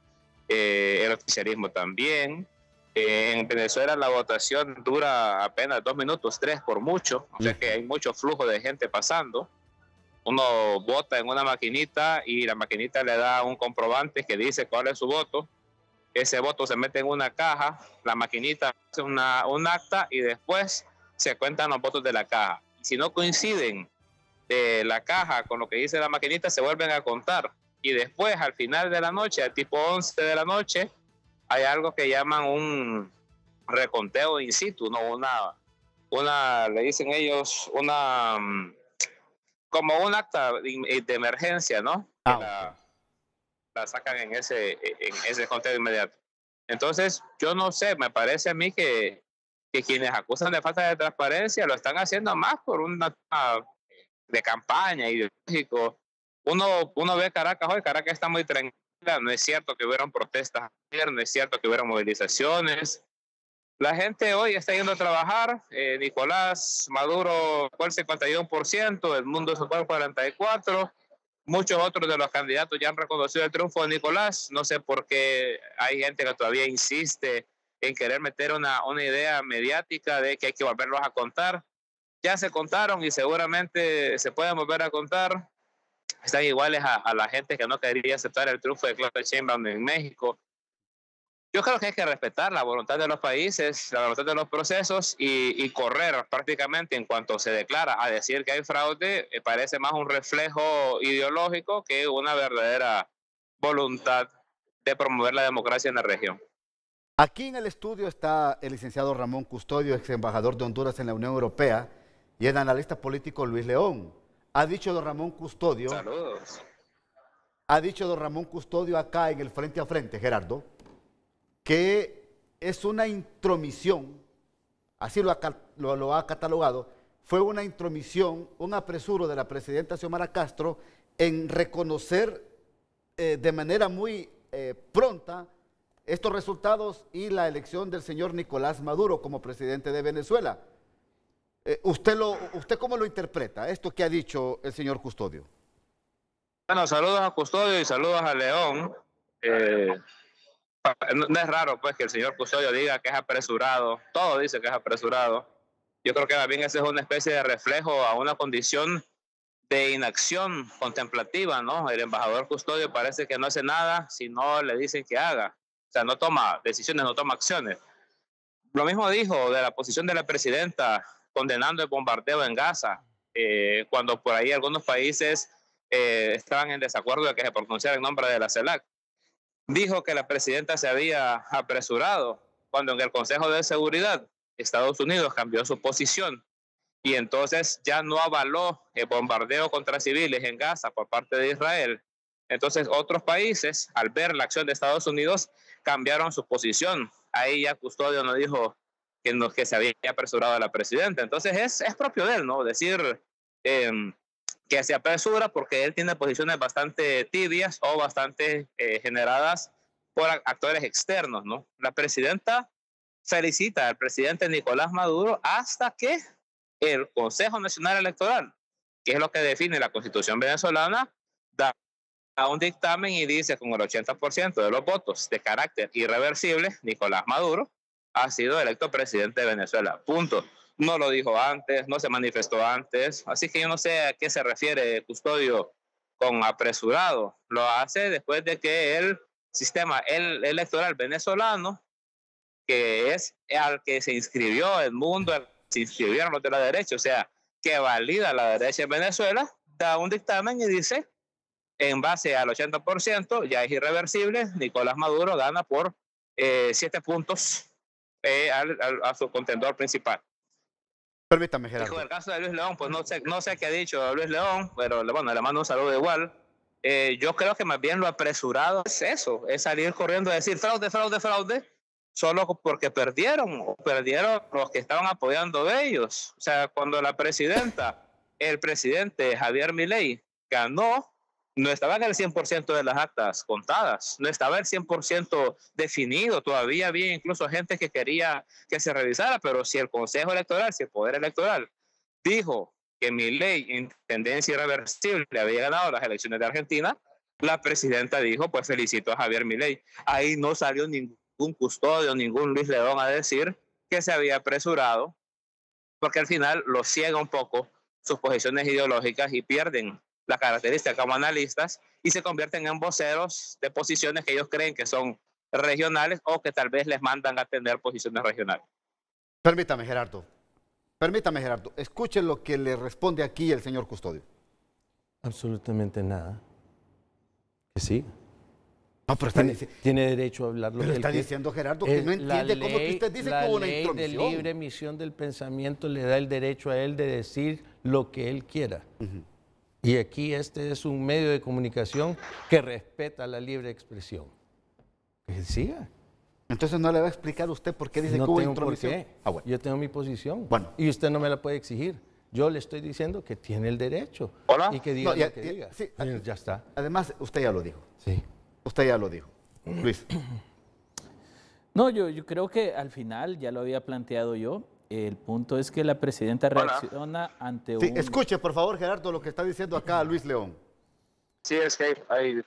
eh, el oficialismo también. Eh, en Venezuela la votación dura apenas dos minutos, tres por mucho, o sea que hay mucho flujo de gente pasando. Uno vota en una maquinita y la maquinita le da un comprobante que dice cuál es su voto. Ese voto se mete en una caja, la maquinita hace una, un acta y después se cuentan los votos de la caja. Si no coinciden de eh, la caja con lo que dice la maquinita, se vuelven a contar y después al final de la noche, al tipo 11 de la noche, hay algo que llaman un reconteo in situ, no una, una le dicen ellos, una, mm, como un acta de, emergencia, ¿no? Ah, la, sacan en ese, en ese conteo inmediato. Entonces, yo no sé, me parece a mí que, que quienes acusan de falta de transparencia lo están haciendo más por una eh, de campaña ideológico uno, ve Caracas hoy, Caracas está muy tranquila, no es cierto que hubieran protestas ayer, no es cierto que hubieran movilizaciones. La gente hoy está yendo a trabajar, eh, Nicolás Maduro fue el 51%, el mundo es el 44%, muchos otros de los candidatos ya han reconocido el triunfo de Nicolás, no sé por qué hay gente que todavía insiste en querer meter una, una idea mediática de que hay que volverlos a contar. Ya se contaron y seguramente se pueden volver a contar están iguales a, la gente que no quería aceptar el triunfo de Claude Sheinbaum en México. Yo creo que hay que respetar la voluntad de los países, la voluntad de los procesos y, correr prácticamente en cuanto se declara a decir que hay fraude, eh, parece más un reflejo ideológico que una verdadera voluntad de promover la democracia en la región. Aquí en el estudio está el licenciado Ramón Custodio, ex embajador de Honduras en la Unión Europea, y el analista político Luis León. Ha dicho don Ramón Custodio. Ha dicho don Ramón Custodio acá en el frente a frente, Gerardo, que es una intromisión, así lo ha, ha catalogado, fue una intromisión, un apresuro de la presidenta Xiomara Castro en reconocer eh, de manera muy eh, pronta estos resultados y la elección del señor Nicolás Maduro como presidente de Venezuela. Eh, usted, lo, ¿Usted cómo lo interpreta esto que ha dicho el señor Custodio? Bueno, saludos a Custodio y saludos a León. Eh, no es raro pues que el señor Custodio diga que es apresurado, todo dice que es apresurado. Yo creo que también ese es una especie de reflejo a una condición de inacción contemplativa, ¿no? El embajador Custodio parece que no hace nada si no le dicen que haga. O sea, no toma decisiones, no toma acciones. Lo mismo dijo de la posición de la presidenta condenando el bombardeo en Gaza, eh, cuando por ahí algunos países eh, estaban en desacuerdo de que se pronunciara el nombre de la CELAC. Dijo que la presidenta se había apresurado cuando en el Consejo de Seguridad Estados Unidos cambió su posición y entonces ya no avaló el bombardeo contra civiles en Gaza por parte de Israel. Entonces otros países, al ver la acción de Estados Unidos, cambiaron su posición. Ahí ya Custodio nos dijo, que, los que se había apresurado a la presidenta. Entonces es, propio de él, ¿no? Decir em, que se apresura porque él tiene posiciones bastante tibias o bastante eh, generadas por actores externos, ¿no? La presidenta felicita al presidente Nicolás Maduro hasta que el Consejo Nacional Electoral, que es lo que define la constitución venezolana, da a un dictamen y dice con el 80% de los votos de carácter irreversible, Nicolás Maduro ha sido electo presidente de Venezuela. Punto. No lo dijo antes, no se manifestó antes. Así que yo no sé a qué se refiere Custodio con apresurado. Lo hace después de que el sistema electoral venezolano, que es al que se inscribió el mundo, se inscribieron los de la derecha, o sea, que valida la derecha en Venezuela, da un dictamen y dice, en base al 80%, ya es irreversible, Nicolás Maduro gana por eh, siete puntos a su contendor principal. Permítame, Gerardo. el caso de Luis León, pues no sé, no sé qué ha dicho Luis León, pero bueno, le mando un saludo igual. Eh, yo creo que más bien lo apresurado es eso, es salir corriendo a decir fraude, fraude, fraude, solo porque perdieron, o perdieron los que estaban apoyando de ellos. O sea, cuando la presidenta, el presidente Javier Milei ganó, no estaban el 100% de las actas contadas, no estaba el 100% definido, todavía había incluso gente que quería que se revisara, pero si el Consejo Electoral, si el Poder Electoral dijo que mi ley, intendencia irreversible, había ganado las elecciones de Argentina, la presidenta dijo, pues felicito a Javier Milei. Ahí no salió ningún custodio, ningún Luis León a decir que se había apresurado, porque al final lo ciega un poco sus posiciones ideológicas y pierden las características como analistas y se convierten en voceros de posiciones que ellos creen que son regionales o que tal vez les mandan a tener posiciones regionales. Permítame, Gerardo. Permítame, Gerardo. Escuche lo que le responde aquí el señor Custodio. Absolutamente nada. Que sí. No, pero tiene, derecho a hablar lo está diciendo Gerardo que no entiende cómo que usted dice como una intromisión. La de libre emisión del pensamiento le da el derecho a él de decir lo que él quiera. Y aquí este es un medio de comunicación que respeta la libre expresión. Que siga. Entonces no le va a explicar usted por qué dice que hubo tengo Por qué. Ah, yo tengo mi posición. Y usted no me la puede exigir. Yo le estoy diciendo que tiene el derecho. Y que diga ya, lo que diga. Ah, ya está. Además, usted ya lo dijo. Sí. Usted ya lo dijo. Luis. No, yo, yo creo que al final, ya lo había planteado yo, el punto es que la presidenta reacciona ante sí, un... Escuche, por favor, Gerardo, lo que está diciendo acá Luis León. Sí, es que hay...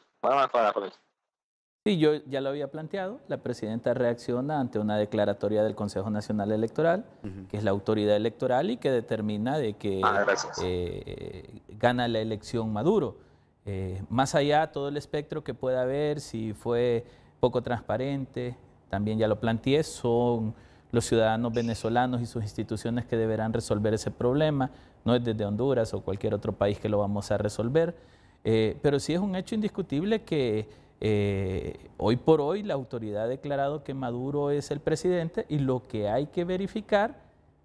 Sí, yo ya lo había planteado. La presidenta reacciona ante una declaratoria del Consejo Nacional Electoral, que es la autoridad electoral y que determina de que ah, eh, gana la elección Maduro. Eh, más allá, todo el espectro que pueda haber, si fue poco transparente, también ya lo planteé, son los ciudadanos venezolanos y sus instituciones que deberán resolver ese problema, no es desde Honduras o cualquier otro país que lo vamos a resolver, eh, pero sí es un hecho indiscutible que eh, hoy por hoy la autoridad ha declarado que Maduro es el presidente y lo que hay que verificar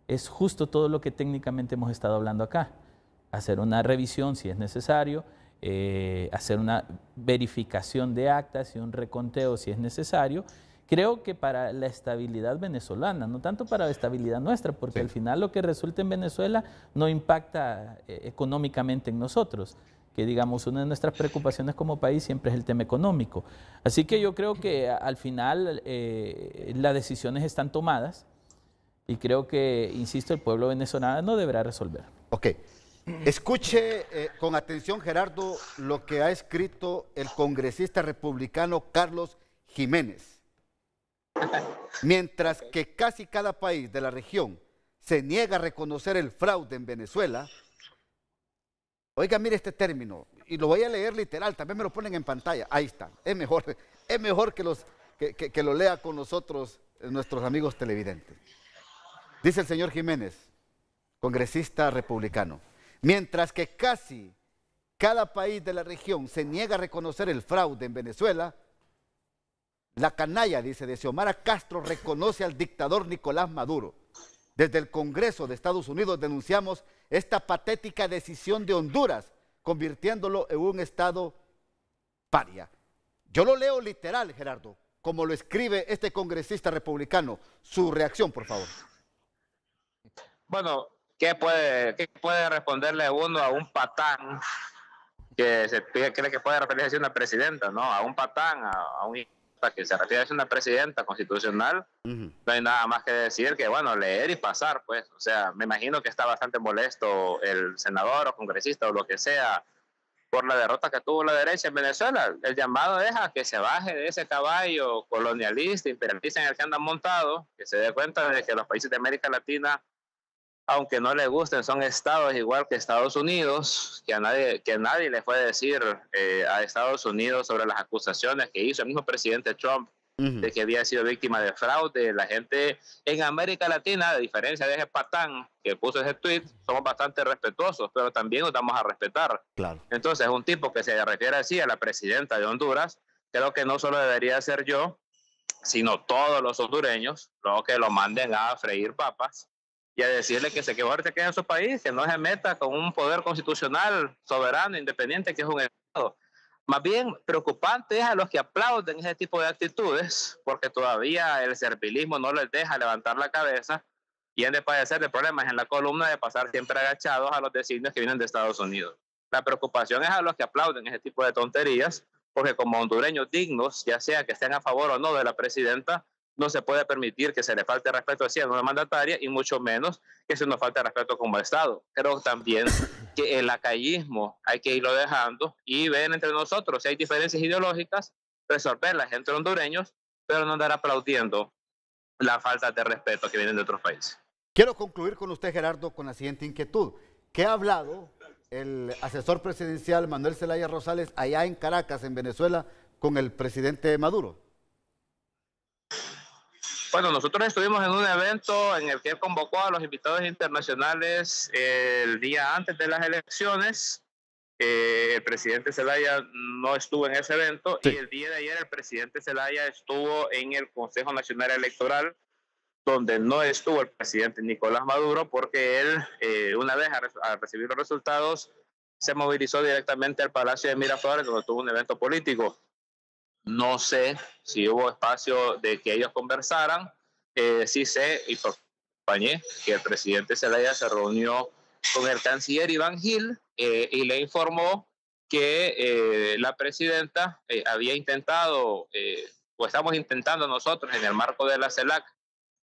es justo todo lo que técnicamente hemos estado hablando acá, hacer una revisión si es necesario, eh, hacer una verificación de actas y un reconteo si es necesario creo que para la estabilidad venezolana, no tanto para la estabilidad nuestra, porque al final lo que resulta en Venezuela no impacta eh, económicamente en nosotros que digamos, una de nuestras preocupaciones como país siempre es el tema económico. Así que yo creo que al final eh, las decisiones están tomadas y creo que, insisto, el pueblo venezolano deberá resolver. Ok. Escuche eh, con atención, Gerardo, lo que ha escrito el congresista republicano Carlos Jiménez. Mientras que casi cada país de la región se niega a reconocer el fraude en Venezuela, oiga, mire este término, y lo voy a leer literal, también me lo ponen en pantalla, ahí está, es mejor, es mejor que, los, que lo lea con nosotros, eh, nuestros amigos televidentes. Dice el señor Jiménez, congresista republicano, mientras que casi cada país de la región se niega a reconocer el fraude en Venezuela, la canalla, dice, de Xiomara Castro reconoce al dictador Nicolás Maduro. Desde el Congreso de Estados Unidos denunciamos esta patética decisión de Honduras, convirtiéndolo en un Estado paria. Yo lo leo literal, Gerardo, como lo escribe este congresista republicano. Su reacción, por favor. Bueno, ¿qué puede, responderle uno a un patán que se cree que puede referirse a una presidenta, ¿no? A un patán, a, a un que se refiere a una presidenta constitucional, no hay nada más que decir que, bueno, leer y pasar, pues, o sea, me imagino que está bastante molesto el senador o congresista o lo que sea por la derrota que tuvo la derecha en Venezuela. El llamado es a que se baje de ese caballo colonialista, imperialista en el que andan montado, que se dé cuenta de que los países de América Latina aunque no le gusten, son estados igual que Estados Unidos, que a nadie, que nadie le puede decir eh, a Estados Unidos sobre las acusaciones que hizo el mismo presidente Trump de que había sido víctima de fraude. La gente en América Latina, a diferencia de ese patán que puso ese tweet, somos bastante respetuosos, pero también nos vamos a respetar. Claro. Entonces, un tipo que se refiere así a la presidenta de Honduras, creo que no solo debería ser yo, sino todos los hondureños, luego que lo manden a freír papas y a decirle que se quede, se en su país, que no se meta con un poder constitucional soberano, independiente, que es un Estado. Más bien preocupante es a los que aplauden ese tipo de actitudes, porque todavía el servilismo no les deja levantar la cabeza y han de padecer de problemas en la columna de pasar siempre agachados a los designios que vienen de Estados Unidos. La preocupación es a los que aplauden ese tipo de tonterías, porque como hondureños dignos, ya sea que estén a favor o no de la presidenta, no se puede permitir que se le falte respeto hacia a una mandataria y mucho menos que se nos falte respeto como Estado. Creo también que el acallismo hay que irlo dejando y ver entre nosotros si hay diferencias ideológicas, resolverlas entre hondureños, pero no andar aplaudiendo la falta de respeto que vienen de otros países. Quiero concluir con usted, Gerardo, con la siguiente inquietud. ¿Qué ha hablado el asesor presidencial Manuel Zelaya Rosales allá en Caracas, en Venezuela, con el presidente Maduro? Bueno, nosotros estuvimos en un evento en el que convocó a los invitados internacionales eh, el día antes de las elecciones. Eh, el presidente Zelaya no estuvo en ese evento y el día de ayer el presidente Zelaya estuvo en el Consejo Nacional Electoral donde no estuvo el presidente Nicolás Maduro porque él, eh, una vez al recibir los resultados, se movilizó directamente al Palacio de Miraflores, donde tuvo un evento político. No sé si hubo espacio de que ellos conversaran. Eh, sí sé y acompañé que el presidente Zelaya se reunió con el canciller Iván Gil eh, y le informó que eh, la presidenta había intentado, o estamos intentando nosotros en el marco de la CELAC,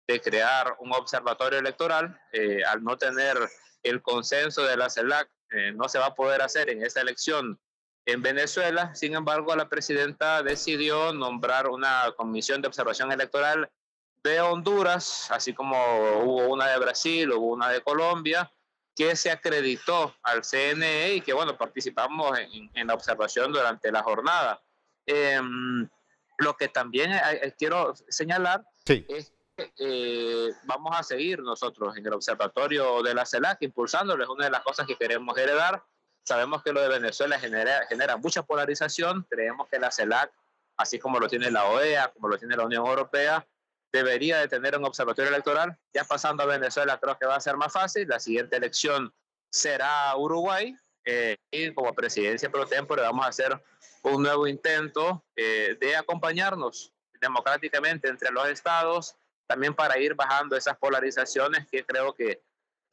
de crear un observatorio electoral. al no tener el consenso de la CELAC, no se va a poder hacer en esta elección en Venezuela, sin embargo, la presidenta decidió nombrar una comisión de observación electoral de Honduras, así como hubo una de Brasil, hubo una de Colombia, que se acreditó al CNE y que, bueno, participamos en, la observación durante la jornada. Em, lo que también eh, eh, quiero señalar es que eh, vamos a seguir nosotros en el Observatorio de la CELAC Es una de las cosas que queremos heredar Sabemos que lo de Venezuela genera, genera mucha polarización, creemos que la CELAC, así como lo tiene la OEA, como lo tiene la Unión Europea, debería de tener un observatorio electoral. Ya pasando a Venezuela creo que va a ser más fácil. La siguiente elección será Uruguay eh, y como presidencia pro tempore vamos a hacer un nuevo intento eh, de acompañarnos democráticamente entre los estados, también para ir bajando esas polarizaciones que creo que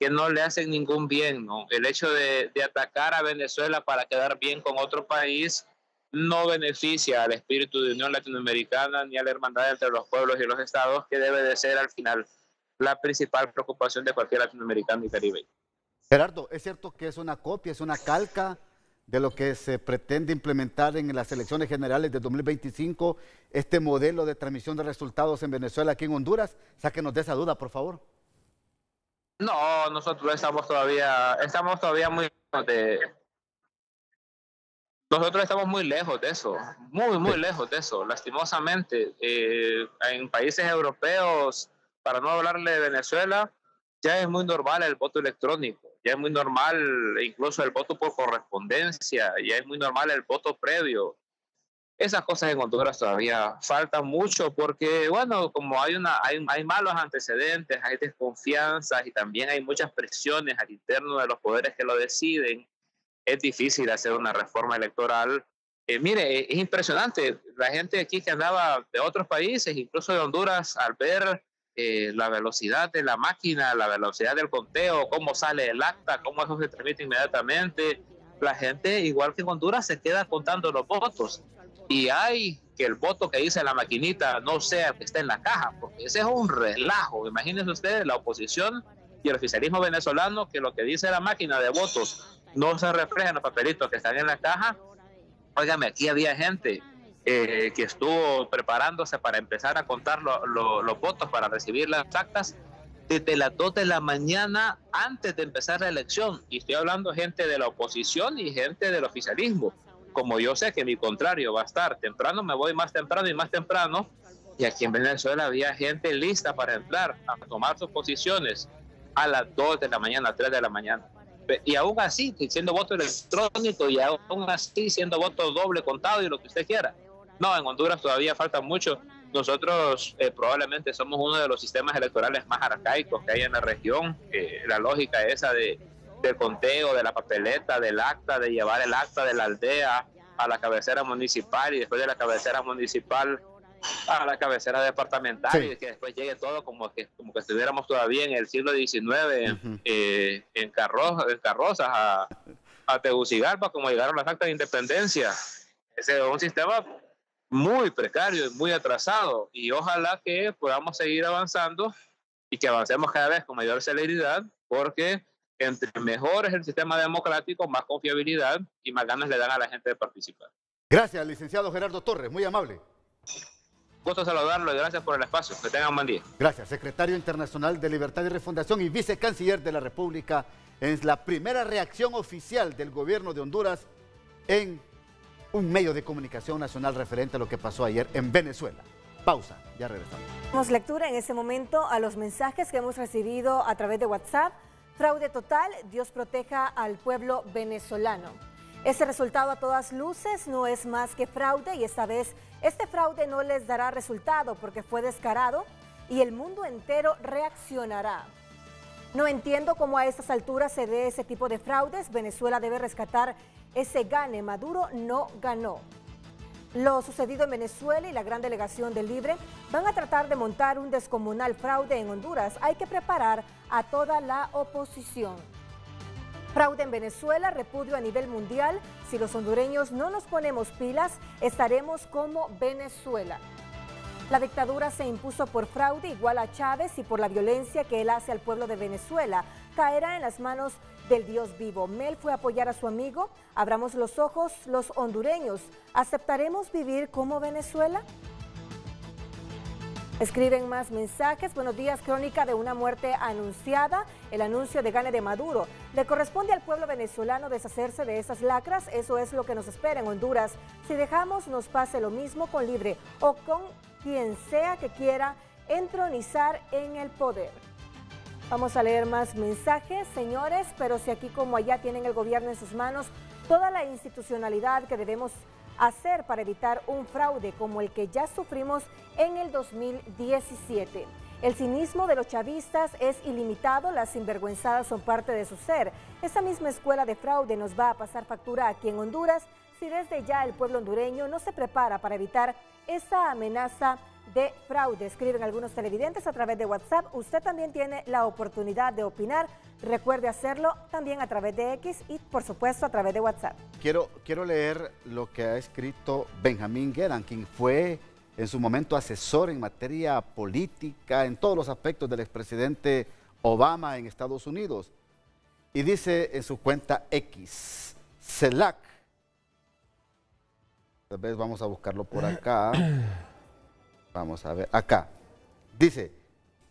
que no le hacen ningún bien. ¿no? El hecho de, atacar a Venezuela para quedar bien con otro país no beneficia al espíritu de unión latinoamericana ni a la hermandad entre los pueblos y los estados, que debe de ser al final la principal preocupación de cualquier latinoamericano y caribeño. Gerardo, ¿es cierto que es una copia, es una calca de lo que se pretende implementar en las elecciones generales de 2025, este modelo de transmisión de resultados en Venezuela, aquí en Honduras? Sáquenos de esa duda, por favor. No, nosotros estamos todavía, estamos todavía muy lejos de. Nosotros estamos muy lejos de eso, muy, muy lejos de eso, lastimosamente. Eh, en países europeos, para no hablarle de Venezuela, ya es muy normal el voto electrónico, ya es muy normal incluso el voto por correspondencia, ya es muy normal el voto previo. Esas cosas en Honduras todavía faltan mucho porque, bueno, como hay, una, hay, malos antecedentes, hay desconfianzas y también hay muchas presiones al interno de los poderes que lo deciden, es difícil hacer una reforma electoral eh, mire, eh, es impresionante. La gente aquí que andaba de otros países, incluso de Honduras, al ver eh, la velocidad de la máquina, la velocidad del conteo, cómo sale el acta, cómo eso se transmite inmediatamente, la gente, igual que en Honduras, se queda contando los votos y hay que el voto que dice la maquinita no sea que está en la caja, porque ese es un relajo. Imagínense ustedes la oposición y el oficialismo venezolano que lo que dice la máquina de votos no se refleja en los papelitos que están en la caja. Óigame, aquí había gente eh, que estuvo preparándose para empezar a contar los votos para recibir las actas desde las 2 de la mañana antes de empezar la elección. Y estoy hablando gente de la oposición y gente del oficialismo como yo sé que mi contrario va a estar temprano, me voy más temprano y más temprano. Y aquí en Venezuela había gente lista para entrar, a tomar sus posiciones a las 2 de la mañana, a 3 de la mañana. Y aún así, siendo voto electrónico y aún así siendo voto doble contado y lo que usted quiera. No, en Honduras todavía falta mucho. Nosotros eh, probablemente somos uno de los sistemas electorales más arcaicos que hay en la región. la lógica esa de del conteo, de la papeleta, del acta, de llevar el acta de la aldea a la cabecera municipal y después de la cabecera municipal a la cabecera departamental y que después llegue todo como que como que estuviéramos todavía en el siglo XIX eh, en, carrozas a, Tegucigalpa como llegaron las actas de independencia es un sistema muy precario y muy atrasado y ojalá que podamos seguir avanzando y que avancemos cada vez con mayor celeridad porque entre mejor es el sistema democrático, más confiabilidad y más ganas le dan a la gente de participar. Gracias, licenciado Gerardo Torres, muy amable. Gusto saludarlo y gracias por el espacio. Que tengan un buen día. Gracias, secretario internacional de Libertad y Refundación y vicecanciller de la República Es la primera reacción oficial del gobierno de Honduras en un medio de comunicación nacional referente a lo que pasó ayer en Venezuela. Pausa, ya regresamos. Damos lectura en ese momento a los mensajes que hemos recibido a través de WhatsApp. Fraude total, Dios proteja al pueblo venezolano. Ese resultado a todas luces no es más que fraude y esta vez este fraude no les dará resultado porque fue descarado y el mundo entero reaccionará. No entiendo cómo a estas alturas se dé ese tipo de fraudes. Venezuela debe rescatar ese gane. Maduro no ganó. Lo sucedido en Venezuela y la gran delegación del Libre van a tratar de montar un descomunal fraude en Honduras. Hay que preparar a toda la oposición. Fraude en Venezuela, repudio a nivel mundial. Si los hondureños no nos ponemos pilas, estaremos como Venezuela. La dictadura se impuso por fraude igual a Chávez y por la violencia que él hace al pueblo de Venezuela. Caerá en las manos del Dios vivo. Mel fue a apoyar a su amigo. Abramos los ojos, los hondureños. ¿Aceptaremos vivir como Venezuela? Escriben más mensajes. Buenos días, crónica de una muerte anunciada. El anuncio de gane de Maduro. Le corresponde al pueblo venezolano deshacerse de esas lacras. Eso es lo que nos espera en Honduras. Si dejamos, nos pase lo mismo con Libre o con quien sea que quiera entronizar en el poder. Vamos a leer más mensajes, señores, pero si aquí como allá tienen el gobierno en sus manos toda la institucionalidad que debemos hacer para evitar un fraude como el que ya sufrimos en el 2017. El cinismo de los chavistas es ilimitado, las sinvergüenzadas son parte de su ser. Esa misma escuela de fraude nos va a pasar factura aquí en Honduras si desde ya el pueblo hondureño no se prepara para evitar esa amenaza de fraude. Escriben algunos televidentes a través de WhatsApp. Usted también tiene la oportunidad de opinar. Recuerde hacerlo también a través de X y, por supuesto, a través de WhatsApp. Quiero, quiero leer lo que ha escrito Benjamín Guedan, quien fue en su momento asesor en materia política, en todos los aspectos del expresidente Obama en Estados Unidos. Y dice en su cuenta X, CELAC. Tal vez vamos a buscarlo por acá. Vamos a ver, acá. Dice,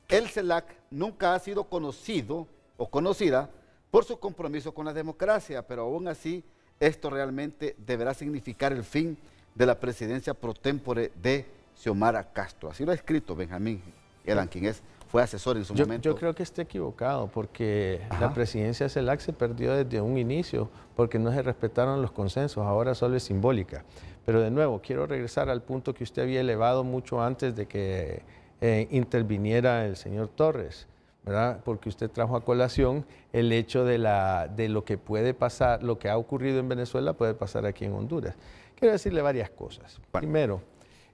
el CELAC nunca ha sido conocido o conocida por su compromiso con la democracia, pero aún así esto realmente deberá significar el fin de la presidencia pro tempore de Xiomara Castro. Así lo ha escrito Benjamín Elan, quien es, fue asesor en su momento. Yo creo que está equivocado porque la presidencia de CELAC se perdió desde un inicio porque no se respetaron los consensos, ahora solo es simbólica. Pero de nuevo, quiero regresar al punto que usted había elevado mucho antes de que eh, interviniera el señor Torres, Porque usted trajo a colación el hecho de, lo que puede pasar, lo que ha ocurrido en Venezuela puede pasar aquí en Honduras. Quiero decirle varias cosas. Primero,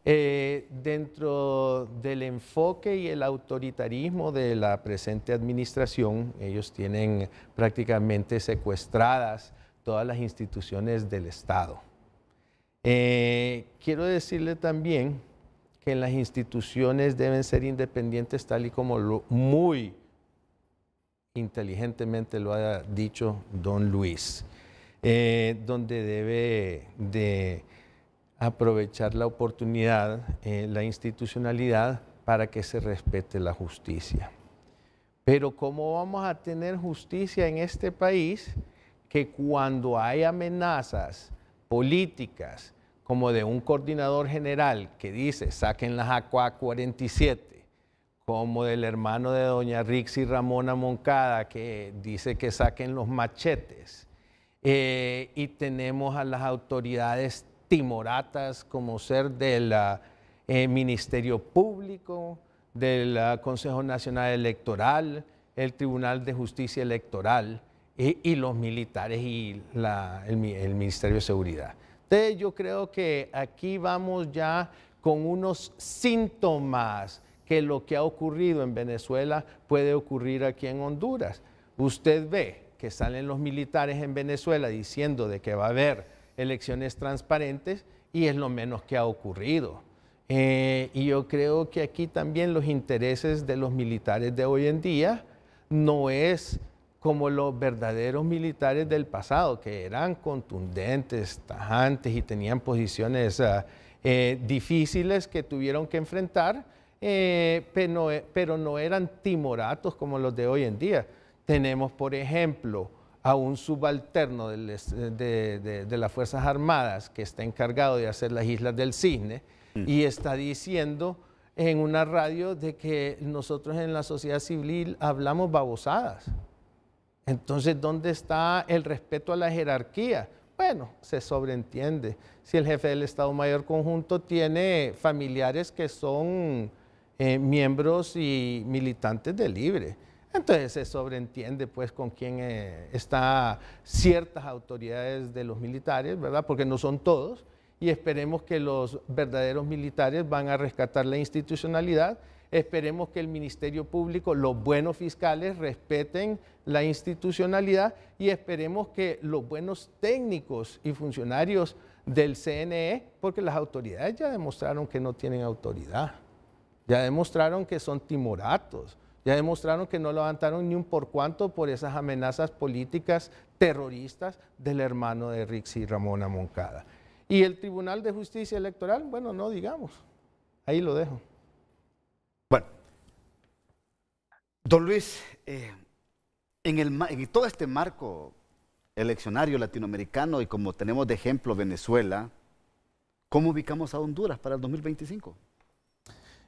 eh, dentro del enfoque y el autoritarismo de la presente administración, ellos tienen prácticamente secuestradas todas las instituciones del Estado. Eh, quiero decirle también que las instituciones deben ser independientes tal y como muy inteligentemente lo ha dicho don Luis, eh, donde debe de aprovechar la oportunidad, eh, la institucionalidad, para que se respete la justicia. Pero ¿cómo vamos a tener justicia en este país que cuando hay amenazas políticas, como de un coordinador general que dice saquen las ACUA 47, como del hermano de doña Rixi Ramona Moncada que dice que saquen los machetes. Eh, y tenemos a las autoridades timoratas como ser del ah, eh, Ministerio Público, del ah, Consejo Nacional Electoral, el Tribunal de Justicia Electoral y, los militares y el Ministerio de Seguridad. Entonces yo creo que aquí vamos ya con unos síntomas que lo que ha ocurrido en Venezuela puede ocurrir aquí en Honduras. Usted ve que salen los militares en Venezuela diciendo de que va a haber elecciones transparentes y es lo menos que ha ocurrido. Eh, y yo creo que aquí también los intereses de los militares de hoy en día no es como los verdaderos militares del pasado, que eran contundentes, tajantes y tenían posiciones ah, eh, difíciles que tuvieron que enfrentar, eh, eh, pero, no, eran timoratos como los de hoy en día. Tenemos, por ejemplo, a un subalterno de, las Fuerzas Armadas que está encargado de hacer las Islas del Cisne mm. y está diciendo en una radio de que nosotros en la sociedad civil hablamos babosadas. Entonces, ¿dónde está el respeto a la jerarquía? Bueno, se sobreentiende. Si el jefe del Estado Mayor Conjunto tiene familiares que son eh, miembros y militantes de Libre, entonces se sobreentiende pues con quién eh, están ciertas autoridades de los militares, ¿verdad? Porque no son todos y esperemos que los verdaderos militares van a rescatar la institucionalidad Esperemos que el Ministerio Público, los buenos fiscales respeten la institucionalidad y esperemos que los buenos técnicos y funcionarios del CNE, porque las autoridades ya demostraron que no tienen autoridad, ya demostraron que son timoratos, ya demostraron que no levantaron ni un por cuanto por esas amenazas políticas terroristas del hermano de Rixi Ramona Moncada. Y el Tribunal de Justicia Electoral, bueno, no digamos, ahí lo dejo. Don Luis, eh, en, todo este marco eleccionario latinoamericano y como tenemos de ejemplo Venezuela, ¿cómo ubicamos a Honduras para el 2025?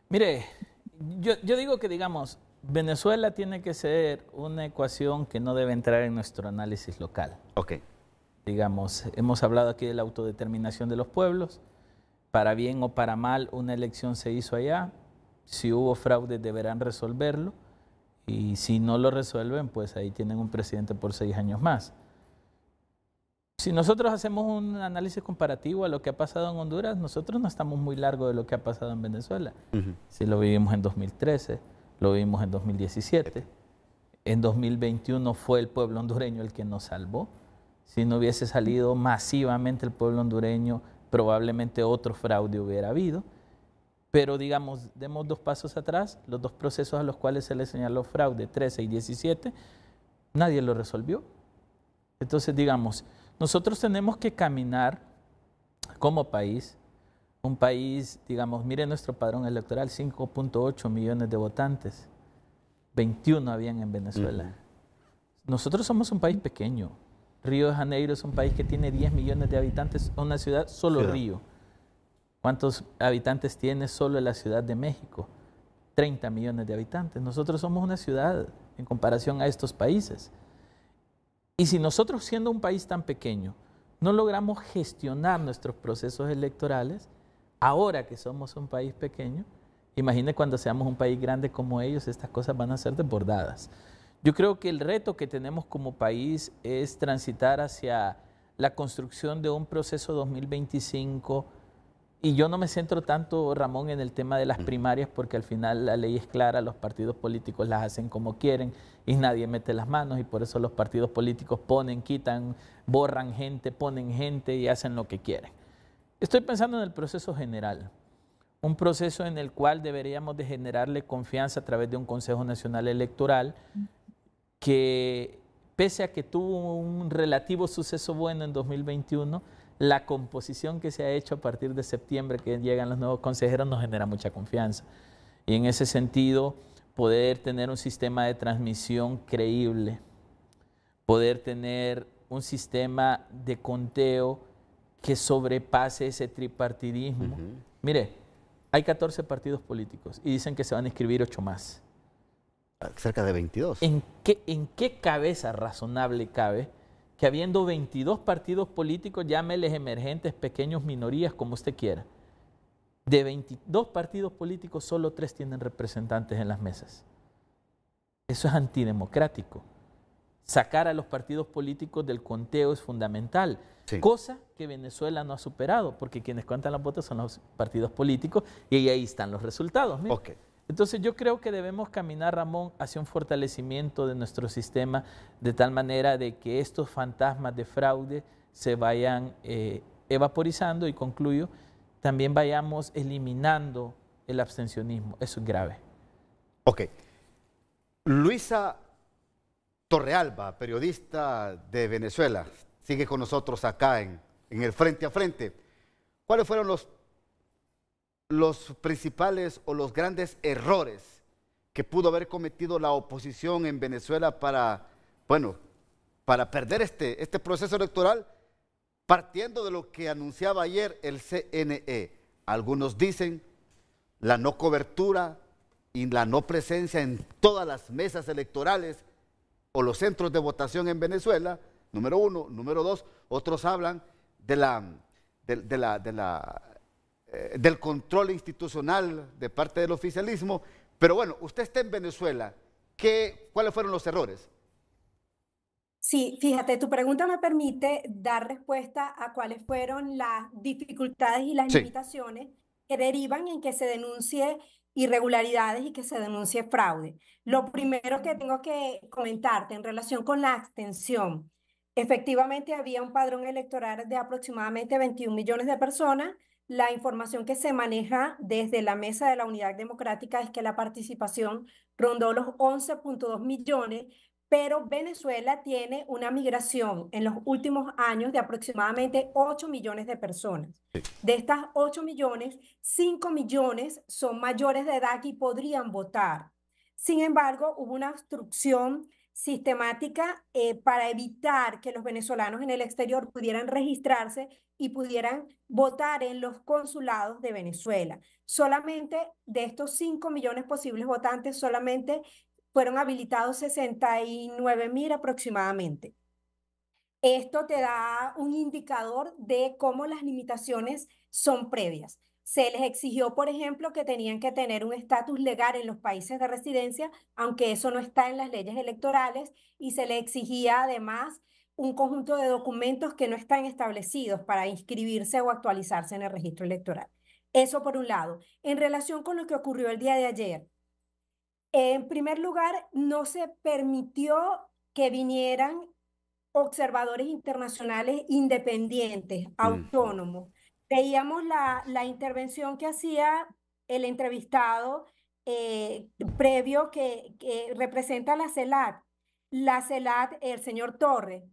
Mire, yo, yo digo que digamos, Venezuela tiene que ser una ecuación que no debe entrar en nuestro análisis local. Ok. Digamos, hemos hablado aquí de la autodeterminación de los pueblos, para bien o para mal una elección se hizo allá, si hubo fraude deberán resolverlo y si no lo resuelven, pues ahí tienen un presidente por seis años más. Si nosotros hacemos un análisis comparativo a lo que ha pasado en Honduras, nosotros no estamos muy largo de lo que ha pasado en Venezuela. Si lo vivimos en 2013, lo vivimos en 2017. En 2021 fue el pueblo hondureño el que nos salvó. Si no hubiese salido masivamente el pueblo hondureño, probablemente otro fraude hubiera habido. Pero digamos, demos dos pasos atrás, los dos procesos a los cuales se le señaló fraude, 13 y 17, nadie lo resolvió. Entonces, digamos, nosotros tenemos que caminar como país, un país, digamos, mire nuestro padrón electoral, 5.8 millones de votantes, 21 habían en Venezuela. Nosotros somos un país pequeño. Río de Janeiro es un país que tiene 10 millones de habitantes, una ciudad, solo Río. ¿Cuántos habitantes tiene solo la Ciudad de México? 30 millones de habitantes. Nosotros somos una ciudad en comparación a estos países. Y si nosotros siendo un país tan pequeño no logramos gestionar nuestros procesos electorales, ahora que somos un país pequeño, imagine cuando seamos un país grande como ellos, estas cosas van a ser desbordadas. Yo creo que el reto que tenemos como país es transitar hacia la construcción de un proceso 2025 y yo no me centro tanto, Ramón, en el tema de las primarias, porque al final la ley es clara, los partidos políticos las hacen como quieren y nadie mete las manos y por eso los partidos políticos ponen, quitan, borran gente, ponen gente y hacen lo que quieren. Estoy pensando en el proceso general, un proceso en el cual deberíamos de generarle confianza a través de un Consejo Nacional Electoral que, pese a que tuvo un relativo suceso bueno en 2021, la composición que se ha hecho a partir de septiembre, que llegan los nuevos consejeros, nos genera mucha confianza. Y en ese sentido, poder tener un sistema de transmisión creíble, poder tener un sistema de conteo que sobrepase ese tripartidismo. Mire, hay 14 partidos políticos y dicen que se van a inscribir 8 más. Ah, cerca de 22. en qué cabeza razonable cabe que habiendo 22 partidos políticos, llámeles emergentes, pequeños, minorías, como usted quiera, de 22 partidos políticos, solo tres tienen representantes en las mesas. Eso es antidemocrático. Sacar a los partidos políticos del conteo es fundamental, cosa que Venezuela no ha superado, porque quienes cuentan las votos son los partidos políticos y ahí están los resultados. Ok. Entonces yo creo que debemos caminar, Ramón, hacia un fortalecimiento de nuestro sistema de tal manera de que estos fantasmas de fraude se vayan eh, evaporizando y concluyo, también vayamos eliminando el abstencionismo. Eso es grave. Ok. Luisa Torrealba, periodista de Venezuela, sigue con nosotros acá en, en el Frente a Frente. ¿Cuáles fueron los los principales o los grandes errores que pudo haber cometido la oposición en Venezuela para, bueno, para perder este, este proceso electoral, partiendo de lo que anunciaba ayer el CNE. Algunos dicen la no cobertura y la no presencia en todas las mesas electorales o los centros de votación en Venezuela, número uno, número dos, otros hablan de la, de la, de la eh, del control institucional de parte del oficialismo. Pero bueno, usted está en Venezuela. ¿Qué, ¿Cuáles fueron los errores? Sí, fíjate, tu pregunta me permite dar respuesta a cuáles fueron las dificultades y las limitaciones que derivan en que se denuncie irregularidades y que se denuncie fraude. Lo primero que tengo que comentarte en relación con la abstención. Efectivamente, había un padrón electoral de aproximadamente 21 millones de personas la información que se maneja desde la mesa de la Unidad Democrática es que la participación rondó los 11.2 millones, pero Venezuela tiene una migración en los últimos años de aproximadamente 8 millones de personas. De estas 8 millones, 5 millones son mayores de edad y podrían votar. Sin embargo, hubo una obstrucción sistemática eh, para evitar que los venezolanos en el exterior pudieran registrarse y pudieran votar en los consulados de Venezuela. Solamente de estos 5 millones posibles votantes, solamente fueron habilitados 69 mil aproximadamente. Esto te da un indicador de cómo las limitaciones son previas. Se les exigió, por ejemplo, que tenían que tener un estatus legal en los países de residencia, aunque eso no está en las leyes electorales, y se les exigía además un conjunto de documentos que no están establecidos para inscribirse o actualizarse en el registro electoral. Eso por un lado. En relación con lo que ocurrió el día de ayer, en primer lugar, no se permitió que vinieran observadores internacionales independientes, autónomos veíamos la, la intervención que hacía el entrevistado eh, previo que, que, representa la CELAT, la CELAT, el señor Torre.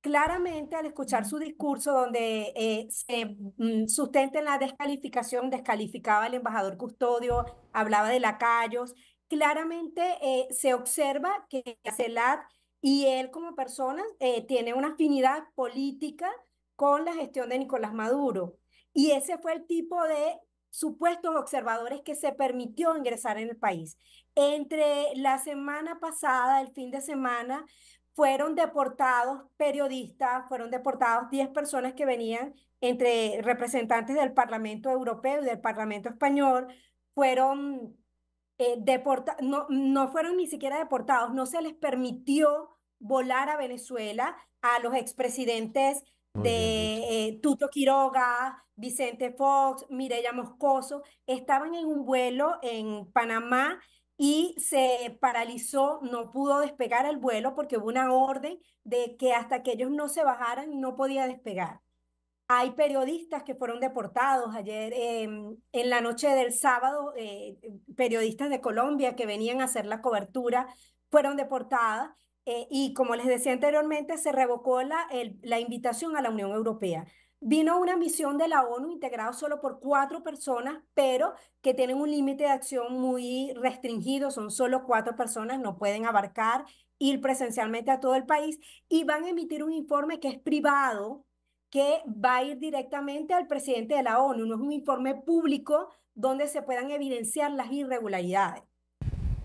Claramente al escuchar su discurso donde eh, se mm, sustenta en la descalificación, descalificaba al embajador custodio, hablaba de lacayos, claramente eh, se observa que la CELAT y él como persona tiene una afinidad política con la gestión de Nicolás Maduro. Y ese fue el tipo de supuestos observadores que se permitió ingresar en el país. Entre la semana pasada, el fin de semana, fueron deportados periodistas, fueron deportados 10 personas que venían entre representantes del Parlamento Europeo y del Parlamento Español, fueron eh, deportados, no, no fueron ni siquiera deportados, no se les permitió volar a Venezuela a los expresidentes de eh, Tuto Quiroga, Vicente Fox, Mireya Moscoso, estaban en un vuelo en Panamá y se paralizó, no pudo despegar el vuelo porque hubo una orden de que hasta que ellos no se bajaran no podía despegar. Hay periodistas que fueron deportados ayer, em, en la noche del sábado, eh, periodistas de Colombia que venían a hacer la cobertura fueron deportadas eh, y como les decía anteriormente, se revocó la, la invitación a la Unión Europea. Vino una misión de la ONU integrada solo por cuatro personas, pero que tienen un límite de acción muy restringido, son solo cuatro personas, no pueden abarcar, ir presencialmente a todo el país y van a emitir un informe que es privado, que va a ir directamente al presidente de la ONU, no es un informe público donde se puedan evidenciar las irregularidades.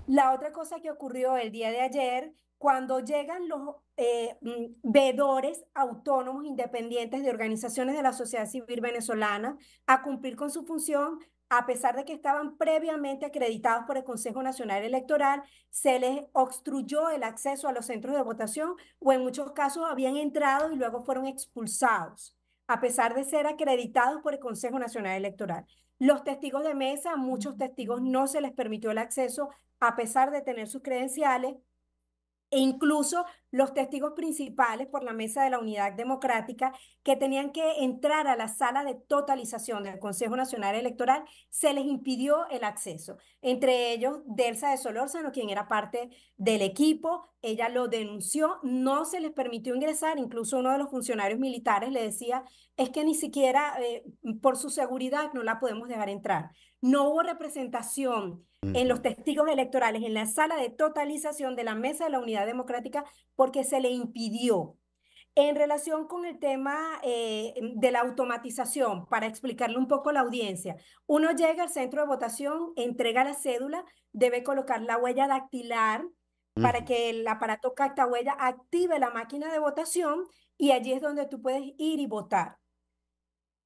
La otra cosa que ocurrió el día de ayer cuando llegan los eh, mm, vedores autónomos independientes de organizaciones de la sociedad civil venezolana a cumplir con su función, a pesar de que estaban previamente acreditados por el Consejo Nacional Electoral, se les obstruyó el acceso a los centros de votación o en muchos casos habían entrado y luego fueron expulsados, a pesar de ser acreditados por el Consejo Nacional Electoral. Los testigos de mesa, muchos testigos no se les permitió el acceso a pesar de tener sus credenciales, e incluso los testigos principales por la mesa de la Unidad Democrática que tenían que entrar a la sala de totalización del Consejo Nacional Electoral, se les impidió el acceso. Entre ellos, Delsa de Solórzano, quien era parte del equipo, ella lo denunció, no se les permitió ingresar, incluso uno de los funcionarios militares le decía, es que ni siquiera eh, por su seguridad no la podemos dejar entrar. No hubo representación en los testigos electorales, en la sala de totalización de la Mesa de la Unidad Democrática, porque se le impidió. En relación con el tema eh, de la automatización, para explicarle un poco a la audiencia, uno llega al centro de votación, entrega la cédula, debe colocar la huella dactilar para que el aparato cacta huella active la máquina de votación y allí es donde tú puedes ir y votar.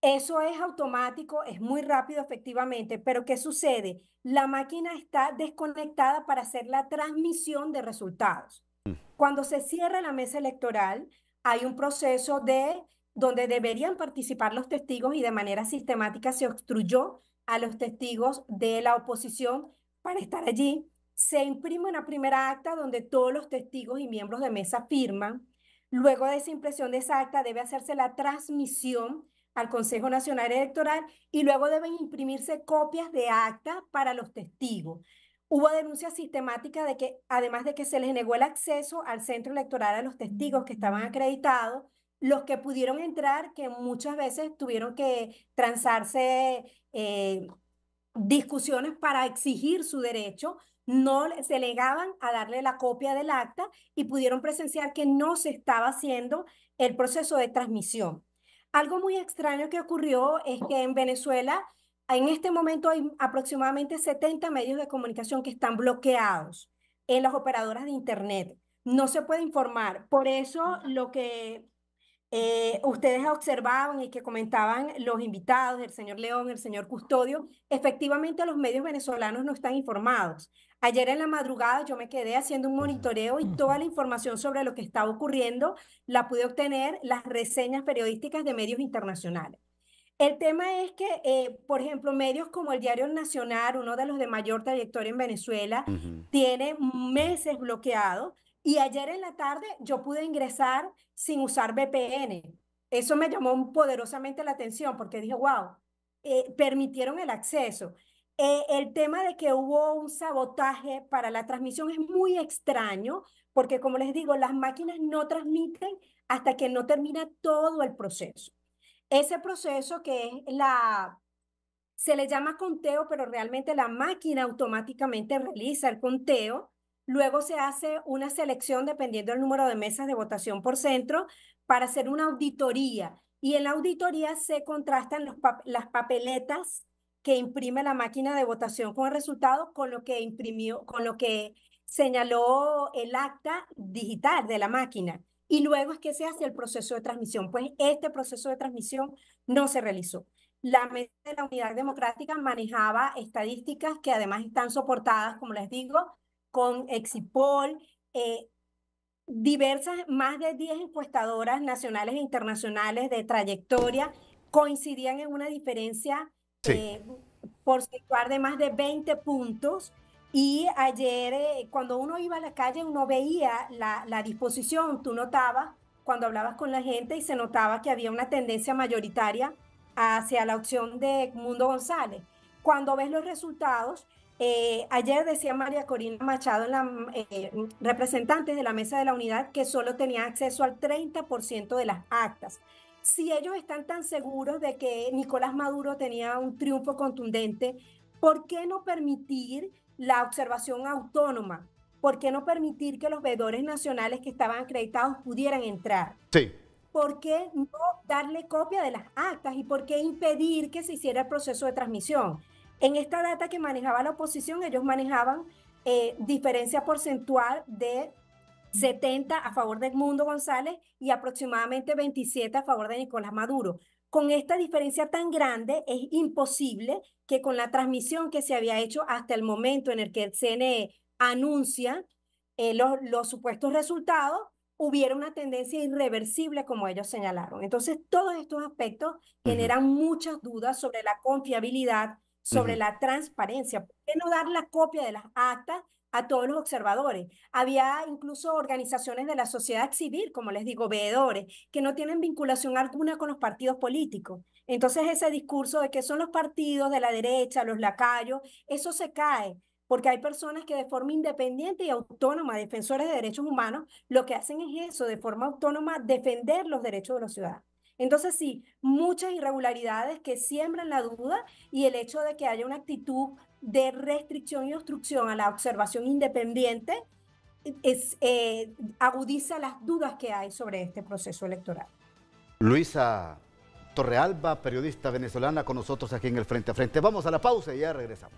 Eso es automático, es muy rápido efectivamente, pero ¿qué sucede? La máquina está desconectada para hacer la transmisión de resultados. Mm. Cuando se cierra la mesa electoral, hay un proceso de donde deberían participar los testigos y de manera sistemática se obstruyó a los testigos de la oposición para estar allí. Se imprime una primera acta donde todos los testigos y miembros de mesa firman. Luego de esa impresión de esa acta debe hacerse la transmisión al Consejo Nacional Electoral y luego deben imprimirse copias de acta para los testigos. Hubo denuncia sistemática de que, además de que se les negó el acceso al centro electoral a los testigos que estaban acreditados, los que pudieron entrar, que muchas veces tuvieron que transarse eh, discusiones para exigir su derecho, no se legaban a darle la copia del acta y pudieron presenciar que no se estaba haciendo el proceso de transmisión. Algo muy extraño que ocurrió es que en Venezuela en este momento hay aproximadamente 70 medios de comunicación que están bloqueados en las operadoras de Internet. No se puede informar. Por eso lo que eh, ustedes observaban y que comentaban los invitados, el señor León, el señor Custodio, efectivamente los medios venezolanos no están informados. Ayer en la madrugada yo me quedé haciendo un monitoreo y toda la información sobre lo que estaba ocurriendo la pude obtener las reseñas periodísticas de medios internacionales. El tema es que, eh, por ejemplo, medios como el Diario Nacional, uno de los de mayor trayectoria en Venezuela, tiene meses bloqueados, y ayer en la tarde yo pude ingresar sin usar VPN. Eso me llamó poderosamente la atención porque dije, wow, eh, permitieron el acceso. Eh, el tema de que hubo un sabotaje para la transmisión es muy extraño porque, como les digo, las máquinas no transmiten hasta que no termina todo el proceso. Ese proceso que es la, se le llama conteo, pero realmente la máquina automáticamente realiza el conteo Luego se hace una selección dependiendo del número de mesas de votación por centro para hacer una auditoría. Y en la auditoría se contrastan las papeletas que imprime la máquina de votación con el resultado con lo que imprimió, con lo que señaló el acta digital de la máquina. Y luego es que se hace el proceso de transmisión. Pues este proceso de transmisión no se realizó. La la Unidad Democrática manejaba estadísticas que además están soportadas, como les digo, con Exipol, eh, diversas, más de 10 encuestadoras nacionales e internacionales de trayectoria coincidían en una diferencia por eh, de más de 20 puntos. Y ayer, eh, cuando uno iba a la calle, uno veía la, la disposición, tú notabas cuando hablabas con la gente y se notaba que había una tendencia mayoritaria hacia la opción de Mundo González. Cuando ves los resultados, eh, ayer decía María Corina Machado, la, mm, eh, representante de la mesa de la unidad, que solo tenía acceso al 30% de las actas. Si ellos están tan seguros de que Nicolás Maduro tenía un triunfo contundente, ¿por qué no permitir la observación autónoma? ¿Por qué no permitir que los veedores nacionales que estaban acreditados pudieran entrar? Sí. ¿Por qué no darle copia de las actas y por qué impedir que se hiciera el proceso de transmisión? En esta data que manejaba la oposición, ellos manejaban eh, diferencia porcentual de 70 a favor de Edmundo González y aproximadamente 27 a favor de Nicolás Maduro. Con esta diferencia tan grande es imposible que con la transmisión que se había hecho hasta el momento en el que el CNE anuncia eh, los supuestos resultados, hubiera una tendencia irreversible como ellos señalaron. Entonces, todos estos aspectos generan muchas dudas sobre la confiabilidad sobre la transparencia. ¿Por qué no dar la copia de las actas a todos los observadores? Había incluso organizaciones de la sociedad civil, como les digo, veedores, que no tienen vinculación alguna con los partidos políticos. Entonces ese discurso de que son los partidos de la derecha, los lacayos, eso se cae porque hay personas que de forma independiente y autónoma, defensores de derechos humanos, lo que hacen es eso, de forma autónoma, defender los derechos de los ciudadanos. Entonces, sí, muchas irregularidades que siembran la duda y el hecho de que haya una actitud de restricción y obstrucción a la observación independiente eh, eh, agudiza las dudas que hay sobre este proceso electoral. Luisa Torrealba, periodista venezolana, con nosotros aquí en el Frente a Frente. Vamos a la pausa y ya regresamos.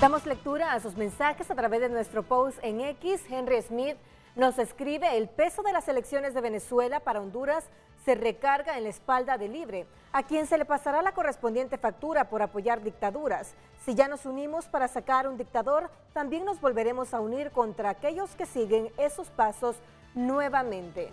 Damos lectura a sus mensajes a través de nuestro post en X. Henry Smith nos escribe el peso de las elecciones de Venezuela para Honduras se recarga en la espalda de libre, a quien se le pasará la correspondiente factura por apoyar dictaduras. Si ya nos unimos para sacar un dictador, también nos volveremos a unir contra aquellos que siguen esos pasos nuevamente.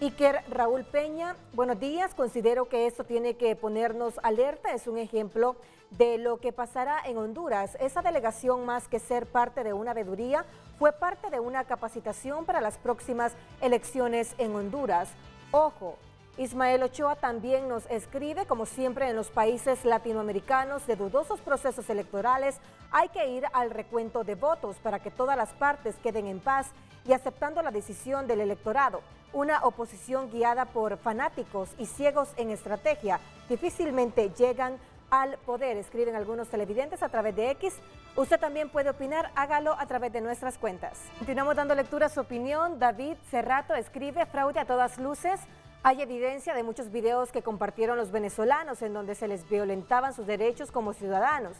Iker Raúl Peña, buenos días. Considero que esto tiene que ponernos alerta. Es un ejemplo de lo que pasará en Honduras. Esa delegación, más que ser parte de una veeduría, fue parte de una capacitación para las próximas elecciones en Honduras. Ojo, Ismael Ochoa también nos escribe, como siempre en los países latinoamericanos de dudosos procesos electorales, hay que ir al recuento de votos para que todas las partes queden en paz y aceptando la decisión del electorado. Una oposición guiada por fanáticos y ciegos en estrategia difícilmente llegan al poder, escriben algunos televidentes a través de X. Usted también puede opinar, hágalo a través de nuestras cuentas. Continuamos dando lectura a su opinión. David Cerrato escribe fraude a todas luces hay evidencia de muchos videos que compartieron los venezolanos en donde se les violentaban sus derechos como ciudadanos.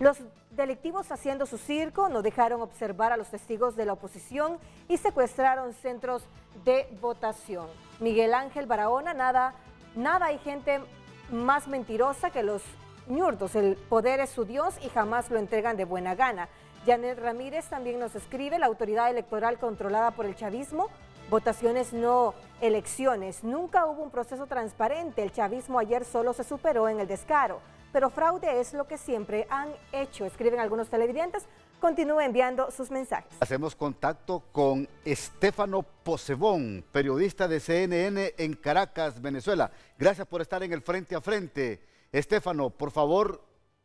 Los delictivos haciendo su circo no dejaron observar a los testigos de la oposición y secuestraron centros de votación. Miguel Ángel Barahona, nada, nada hay gente más mentirosa que los ñurdos. El poder es su Dios y jamás lo entregan de buena gana. Janet Ramírez también nos escribe, la autoridad electoral controlada por el chavismo, votaciones no elecciones. Nunca hubo un proceso transparente. El chavismo ayer solo se superó en el descaro. Pero fraude es lo que siempre han hecho, escriben algunos televidentes. Continúe enviando sus mensajes. Hacemos contacto con Estefano Posebón, periodista de CNN en Caracas, Venezuela. Gracias por estar en el Frente a Frente. Estefano, por favor,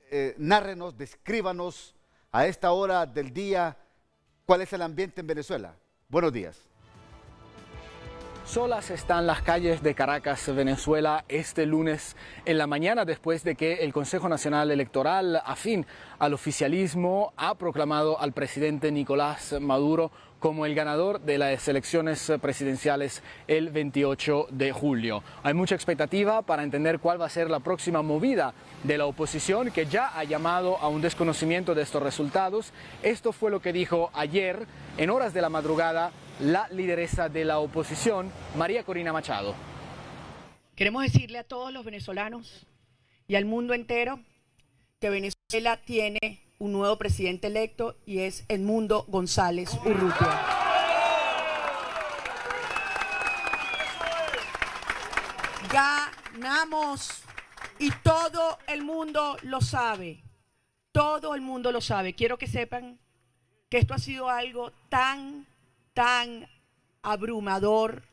eh, nárrenos, descríbanos a esta hora del día cuál es el ambiente en Venezuela. Buenos días. Solas están las calles de Caracas, Venezuela, este lunes en la mañana, después de que el Consejo Nacional Electoral, afín al oficialismo, ha proclamado al presidente Nicolás Maduro como el ganador de las elecciones eh, presidenciales el 28 de julio. Hay mucha expectativa para entender cuál va a ser la próxima movida de la oposición que ya ha llamado a un desconocimiento de estos resultados. Esto fue lo que dijo ayer, en horas de la madrugada, la lideresa de la oposición, María Corina Machado. Queremos decirle a todos los venezolanos y al mundo entero que Venezuela tiene un nuevo presidente electo y es Edmundo González Urrutia. Ganamos y todo el mundo lo sabe. Todo el mundo lo sabe. Quiero que sepan que esto ha sido algo tan, tan abrumador,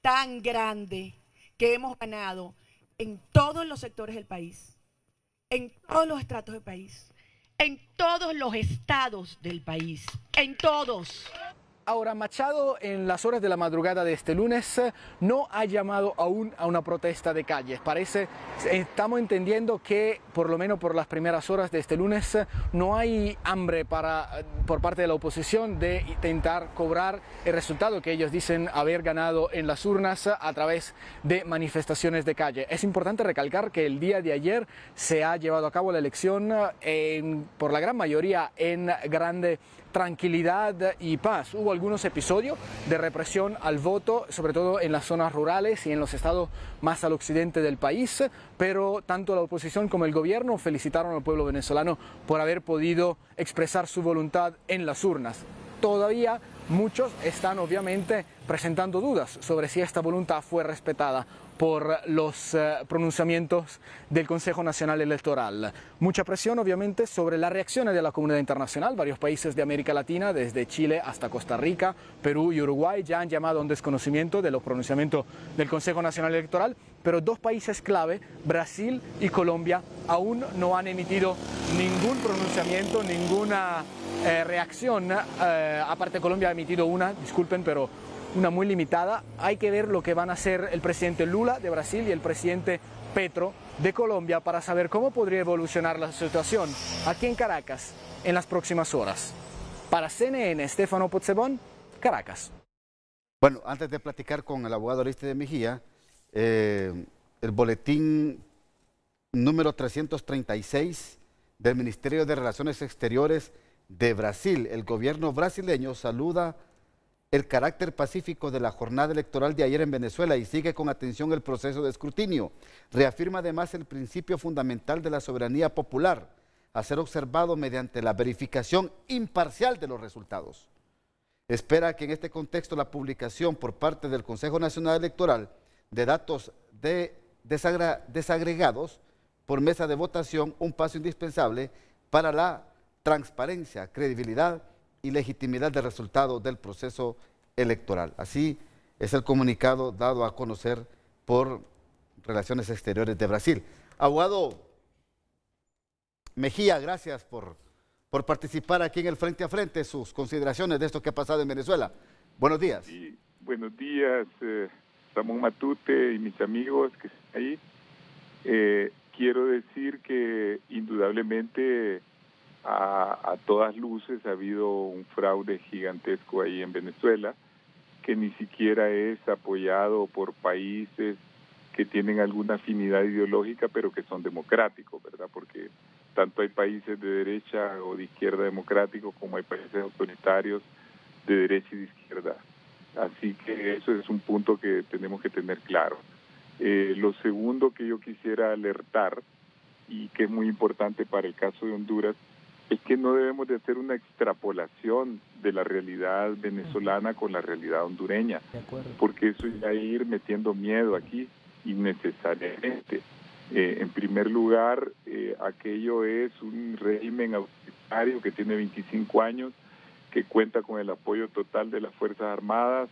tan grande, que hemos ganado en todos los sectores del país, en todos los estratos del país en todos los estados del país, en todos. Ahora, Machado en las horas de la madrugada de este lunes eh, no ha llamado aún a una protesta de calles. Parece, estamos entendiendo que por lo menos por las primeras horas de este lunes eh, no hay hambre para, eh, por parte de la oposición de intentar cobrar el resultado que ellos dicen haber ganado en las urnas a través de manifestaciones de calle. Es importante recalcar que el día de ayer se ha llevado a cabo la elección por la gran mayoría en grande tranquilidad y paz. Hubo algunos episodios de represión al voto, sobre todo en las zonas rurales y en los estados más al occidente del país, pero tanto la oposición como el gobierno felicitaron al pueblo venezolano por haber podido expresar su voluntad en las urnas. Todavía muchos están obviamente presentando dudas sobre si esta voluntad fue respetada por los eh, pronunciamientos del Consejo Nacional Electoral. Mucha presión, obviamente, sobre las reacciones de la comunidad internacional. Varios países de América Latina, desde Chile hasta Costa Rica, Perú y Uruguay, ya han llamado a un desconocimiento de los pronunciamientos del Consejo Nacional Electoral, pero dos países clave, Brasil y Colombia, aún no han emitido ningún pronunciamiento, ninguna eh, reacción. Eh, aparte, Colombia ha emitido una, disculpen, pero una muy limitada. Hay que ver lo que van a hacer el presidente Lula de Brasil y el presidente Petro de Colombia para saber cómo podría evolucionar la situación aquí en Caracas en las próximas horas. Para CNN, Estefano Pozzebón, Caracas. Bueno, antes de platicar con el abogado Ariste de Mejía, eh, el boletín número 336 del Ministerio de Relaciones Exteriores de Brasil, el gobierno brasileño saluda el carácter pacífico de la jornada electoral de ayer en Venezuela y sigue con atención el proceso de escrutinio. Reafirma además el principio fundamental de la soberanía popular, a ser observado mediante la verificación imparcial de los resultados. Espera que en este contexto la publicación por parte del Consejo Nacional Electoral de datos desagregados por mesa de votación un paso indispensable para la transparencia, credibilidad y legitimidad del resultado del proceso electoral. Así es el comunicado dado a conocer por Relaciones Exteriores de Brasil. Abogado Mejía, gracias por, por participar aquí en el Frente a Frente, sus consideraciones de esto que ha pasado en Venezuela. Buenos días. buenos días, eh, Ramón Matute y mis amigos que están ahí. Eh, quiero decir que indudablemente a, todas luces ha habido un fraude gigantesco ahí en Venezuela, que ni siquiera es apoyado por países que tienen alguna afinidad ideológica, pero que son democráticos, ¿verdad? Porque tanto hay países de derecha o de izquierda democráticos como hay países autoritarios de derecha y de izquierda. Así que eso es un punto que tenemos que tener claro. Eh, lo segundo que yo quisiera alertar y que es muy importante para el caso de Honduras es que no debemos de hacer una extrapolación de la realidad venezolana con la realidad hondureña, porque eso ya ir metiendo miedo aquí innecesariamente. Eh, en primer lugar, eh, aquello es un régimen autoritario que tiene 25 años, que cuenta con el apoyo total de las Fuerzas Armadas,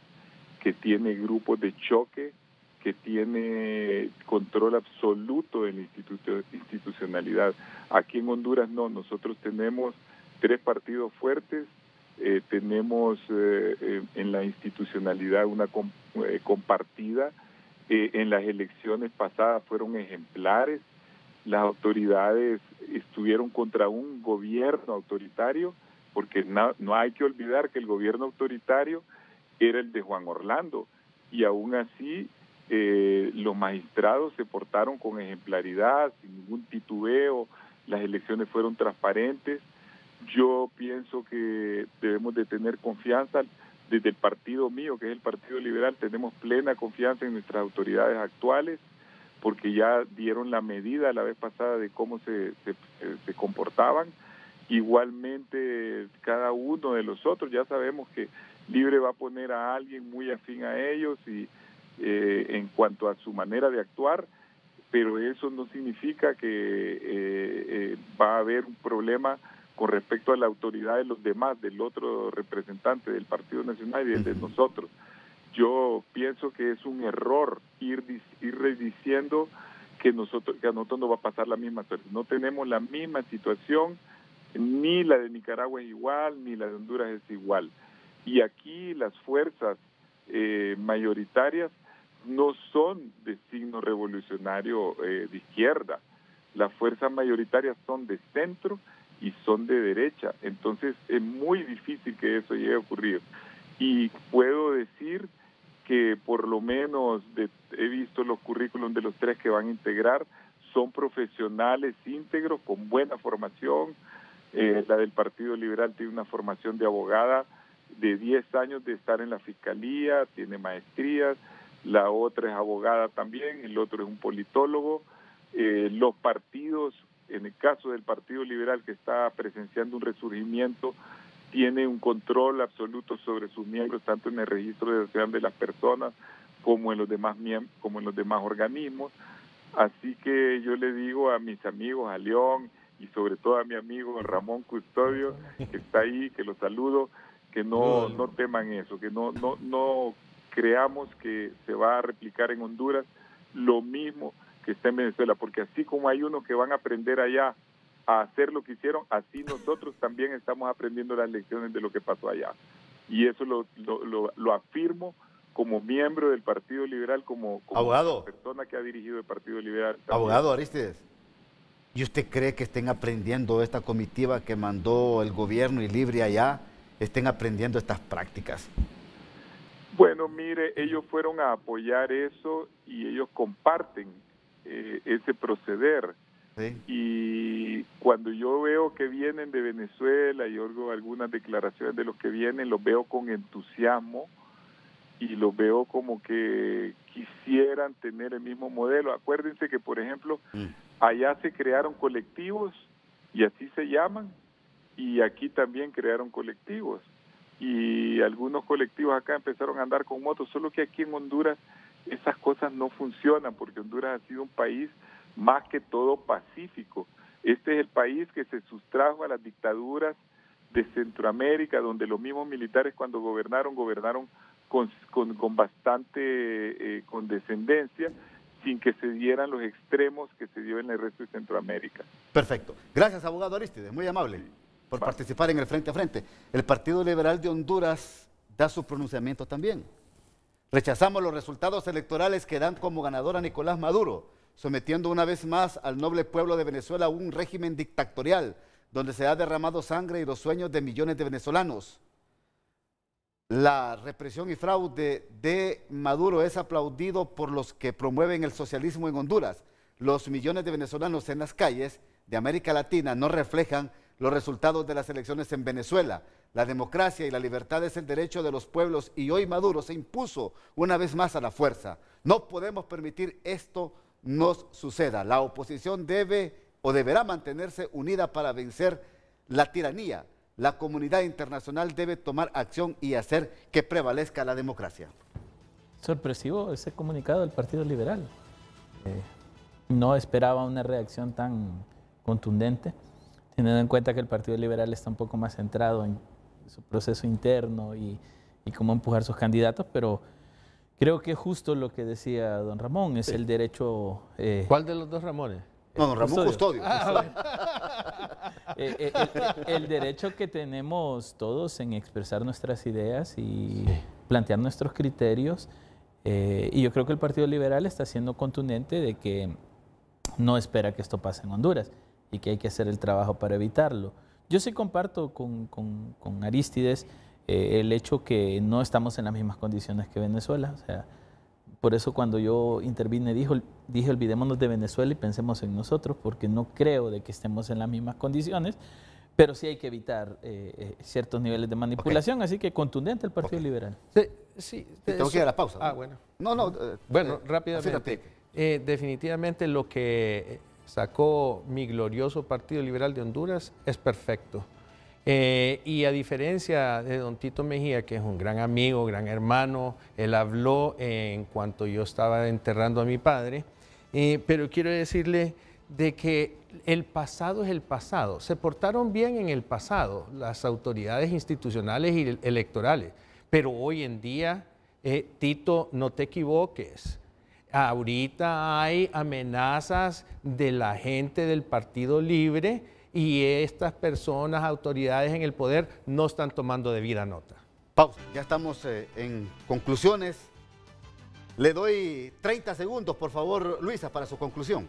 que tiene grupos de choque que tiene control absoluto de la institucionalidad. Aquí en Honduras no, nosotros tenemos tres partidos fuertes, eh, tenemos eh, en la institucionalidad una eh, compartida, en las elecciones pasadas fueron ejemplares, las autoridades estuvieron contra un gobierno autoritario, porque no, no hay que olvidar que el gobierno autoritario era el de Juan Orlando, y aún así eh, los magistrados se portaron con ejemplaridad, sin ningún titubeo, las elecciones fueron transparentes. Yo pienso que debemos de tener confianza desde el partido mío, que es el Partido Liberal, tenemos plena confianza en nuestras autoridades actuales, porque ya dieron la medida la vez pasada de cómo se, se comportaban. Igualmente, cada uno de los otros, ya sabemos que Libre va a poner a alguien muy afín a ellos y, eh, en cuanto a su manera de actuar, pero eso no significa que eh, eh, va a haber un problema con respecto a la autoridad de los demás, del otro representante del Partido Nacional y de nosotros. Yo pienso que es un error ir, ir diciendo que, nosotros, que a nosotros no va a pasar la misma No tenemos la misma situación, ni la de Nicaragua es igual, ni la de Honduras es igual. Y aquí las fuerzas mayoritarias no son de signo revolucionario eh, de izquierda. Las fuerzas mayoritarias son de centro y son de derecha. Entonces es muy difícil que eso llegue a ocurrir. Y puedo decir que por lo menos he visto los currículums de los tres que van a integrar, son profesionales íntegros, con buena formación. Eh, la del Partido Liberal tiene una formación de abogada de 10 años de estar en la Fiscalía, tiene maestrías la otra es abogada también, el otro es un politólogo. Eh, los partidos, en el caso del Partido Liberal que está presenciando un resurgimiento, tiene un control absoluto sobre sus miembros, tanto en el registro de la de las personas como en los demás como en los demás organismos. Así que yo le digo a mis amigos, a León y sobre todo a mi amigo Ramón Custodio, que está ahí, que lo saludo, que no, no teman eso, que no, no, no creamos que se va a replicar en Honduras lo mismo que está en Venezuela, porque así como hay unos que van a aprender allá a hacer lo que hicieron, así nosotros también estamos aprendiendo las lecciones de lo que pasó allá. Y eso lo, afirmo como miembro del Partido Liberal, como, abogado, persona que ha dirigido el Partido Liberal. Abogado Aristides, ¿y usted cree que estén aprendiendo esta comitiva que mandó el gobierno y Libre allá, estén aprendiendo estas prácticas? Bueno, mire, ellos fueron a apoyar eso y ellos comparten eh, ese proceder. Y cuando yo veo que vienen de Venezuela y oigo algunas declaraciones de los que vienen, los veo con entusiasmo y los veo como que quisieran tener el mismo modelo. Acuérdense que, por ejemplo, mm. allá se crearon colectivos y así se llaman, y aquí también crearon colectivos y algunos colectivos acá empezaron a andar con motos, solo que aquí en Honduras esas cosas no funcionan porque Honduras ha sido un país más que todo pacífico. Este es el país que se sustrajo a las dictaduras de Centroamérica, donde los mismos militares cuando gobernaron, gobernaron con, con, bastante eh, condescendencia, sin que se dieran los extremos que se dio en el resto de Centroamérica. Perfecto. Gracias, abogado Aristides, muy amable por participar en el frente a frente. El Partido Liberal de Honduras da su pronunciamiento también. Rechazamos los resultados electorales que dan como ganador a Nicolás Maduro, sometiendo una vez más al noble pueblo de Venezuela a un régimen dictatorial donde se ha derramado sangre y los sueños de millones de venezolanos. La represión y fraude de Maduro es aplaudido por los que promueven el socialismo en Honduras. Los millones de venezolanos en las calles de América Latina no reflejan los resultados de las elecciones en Venezuela. La democracia y la libertad es el derecho de los pueblos y hoy Maduro se impuso una vez más a la fuerza. No podemos permitir esto nos suceda. La oposición debe o deberá mantenerse unida para vencer la tiranía. La comunidad internacional debe tomar acción y hacer que prevalezca la democracia. Sorpresivo ese comunicado del Partido Liberal. Eh, no esperaba una reacción tan contundente teniendo en cuenta que el Partido Liberal está un poco más centrado en su proceso interno y, cómo empujar sus candidatos, pero creo que justo lo que decía don Ramón, es el derecho... Eh, ¿Cuál de los dos Ramones? No, don Ramón Custodio. Ah, eh, eh, el, derecho que tenemos todos en expresar nuestras ideas y plantear nuestros criterios. y yo creo que el Partido Liberal está siendo contundente de que no espera que esto pase en Honduras y que hay que hacer el trabajo para evitarlo. Yo sí comparto con, con, con Aristides eh, el hecho que no estamos en las mismas condiciones que Venezuela. O sea, por eso cuando yo intervine dijo, dije olvidémonos de Venezuela y pensemos en nosotros, porque no creo de que estemos en las mismas condiciones, pero sí hay que evitar eh, eh, ciertos niveles de manipulación, así que contundente el Partido Liberal. Sí, sí tengo que ir a la pausa. Ah, bueno. No, no. bueno, rápidamente. Eh, definitivamente lo que sacó mi glorioso Partido Liberal de Honduras es perfecto. Eh, y a diferencia de don Tito Mejía, que es un gran amigo, gran hermano, él habló en cuanto yo estaba enterrando a mi padre, eh, pero quiero decirle de que el pasado es el pasado. Se portaron bien en el pasado las autoridades institucionales y electorales, pero hoy en día, eh, Tito, no te equivoques ahorita hay amenazas de la gente del Partido Libre y estas personas, autoridades en el poder, no están tomando debida nota. Pausa, ya estamos eh, en conclusiones. Le doy 30 segundos, por favor, Luisa, para su conclusión.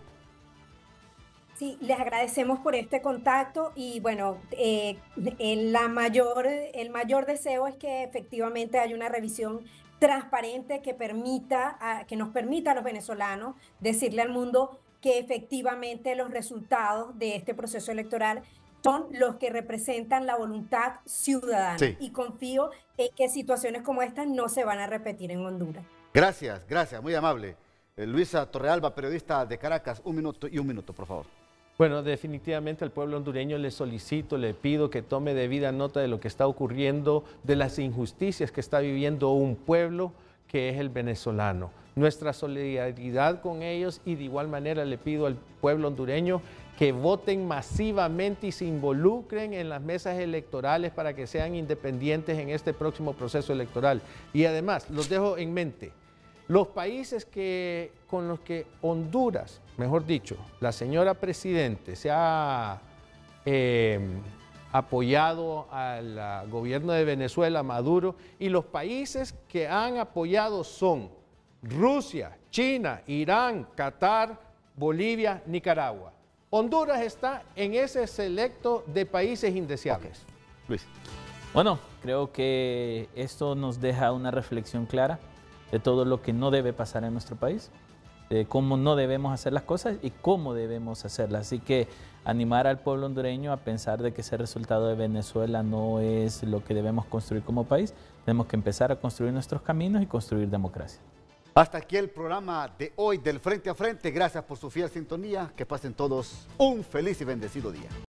Sí, les agradecemos por este contacto y bueno, eh, la mayor, el mayor deseo es que efectivamente haya una revisión transparente que permita, a, que nos permita a los venezolanos decirle al mundo que efectivamente los resultados de este proceso electoral son los que representan la voluntad ciudadana. Y confío en que situaciones como estas no se van a repetir en Honduras. Gracias, gracias, muy amable. Eh, Luisa Torrealba, periodista de Caracas, un minuto y un minuto, por favor. Bueno, definitivamente al pueblo hondureño le solicito, le pido que tome debida nota de lo que está ocurriendo, de las injusticias que está viviendo un pueblo que es el venezolano. Nuestra solidaridad con ellos y de igual manera le pido al pueblo hondureño que voten masivamente y se involucren en las mesas electorales para que sean independientes en este próximo proceso electoral. Y además, los dejo en mente. Los países que, con los que Honduras, mejor dicho, la señora presidente se ha em, apoyado al gobierno de Venezuela, Maduro, y los países que han apoyado son Rusia, China, Irán, Qatar, Bolivia, Nicaragua. Honduras está en ese selecto de países indeseables. Luis. Bueno, creo que esto nos deja una reflexión clara de todo lo que no debe pasar en nuestro país, de cómo no debemos hacer las cosas y cómo debemos hacerlas. Así que animar al pueblo hondureño a pensar de que ese resultado de Venezuela no es lo que debemos construir como país. Tenemos que empezar a construir nuestros caminos y construir democracia. Hasta aquí el programa de hoy del Frente a Frente. Gracias por su fiel sintonía. Que pasen todos un feliz y bendecido día.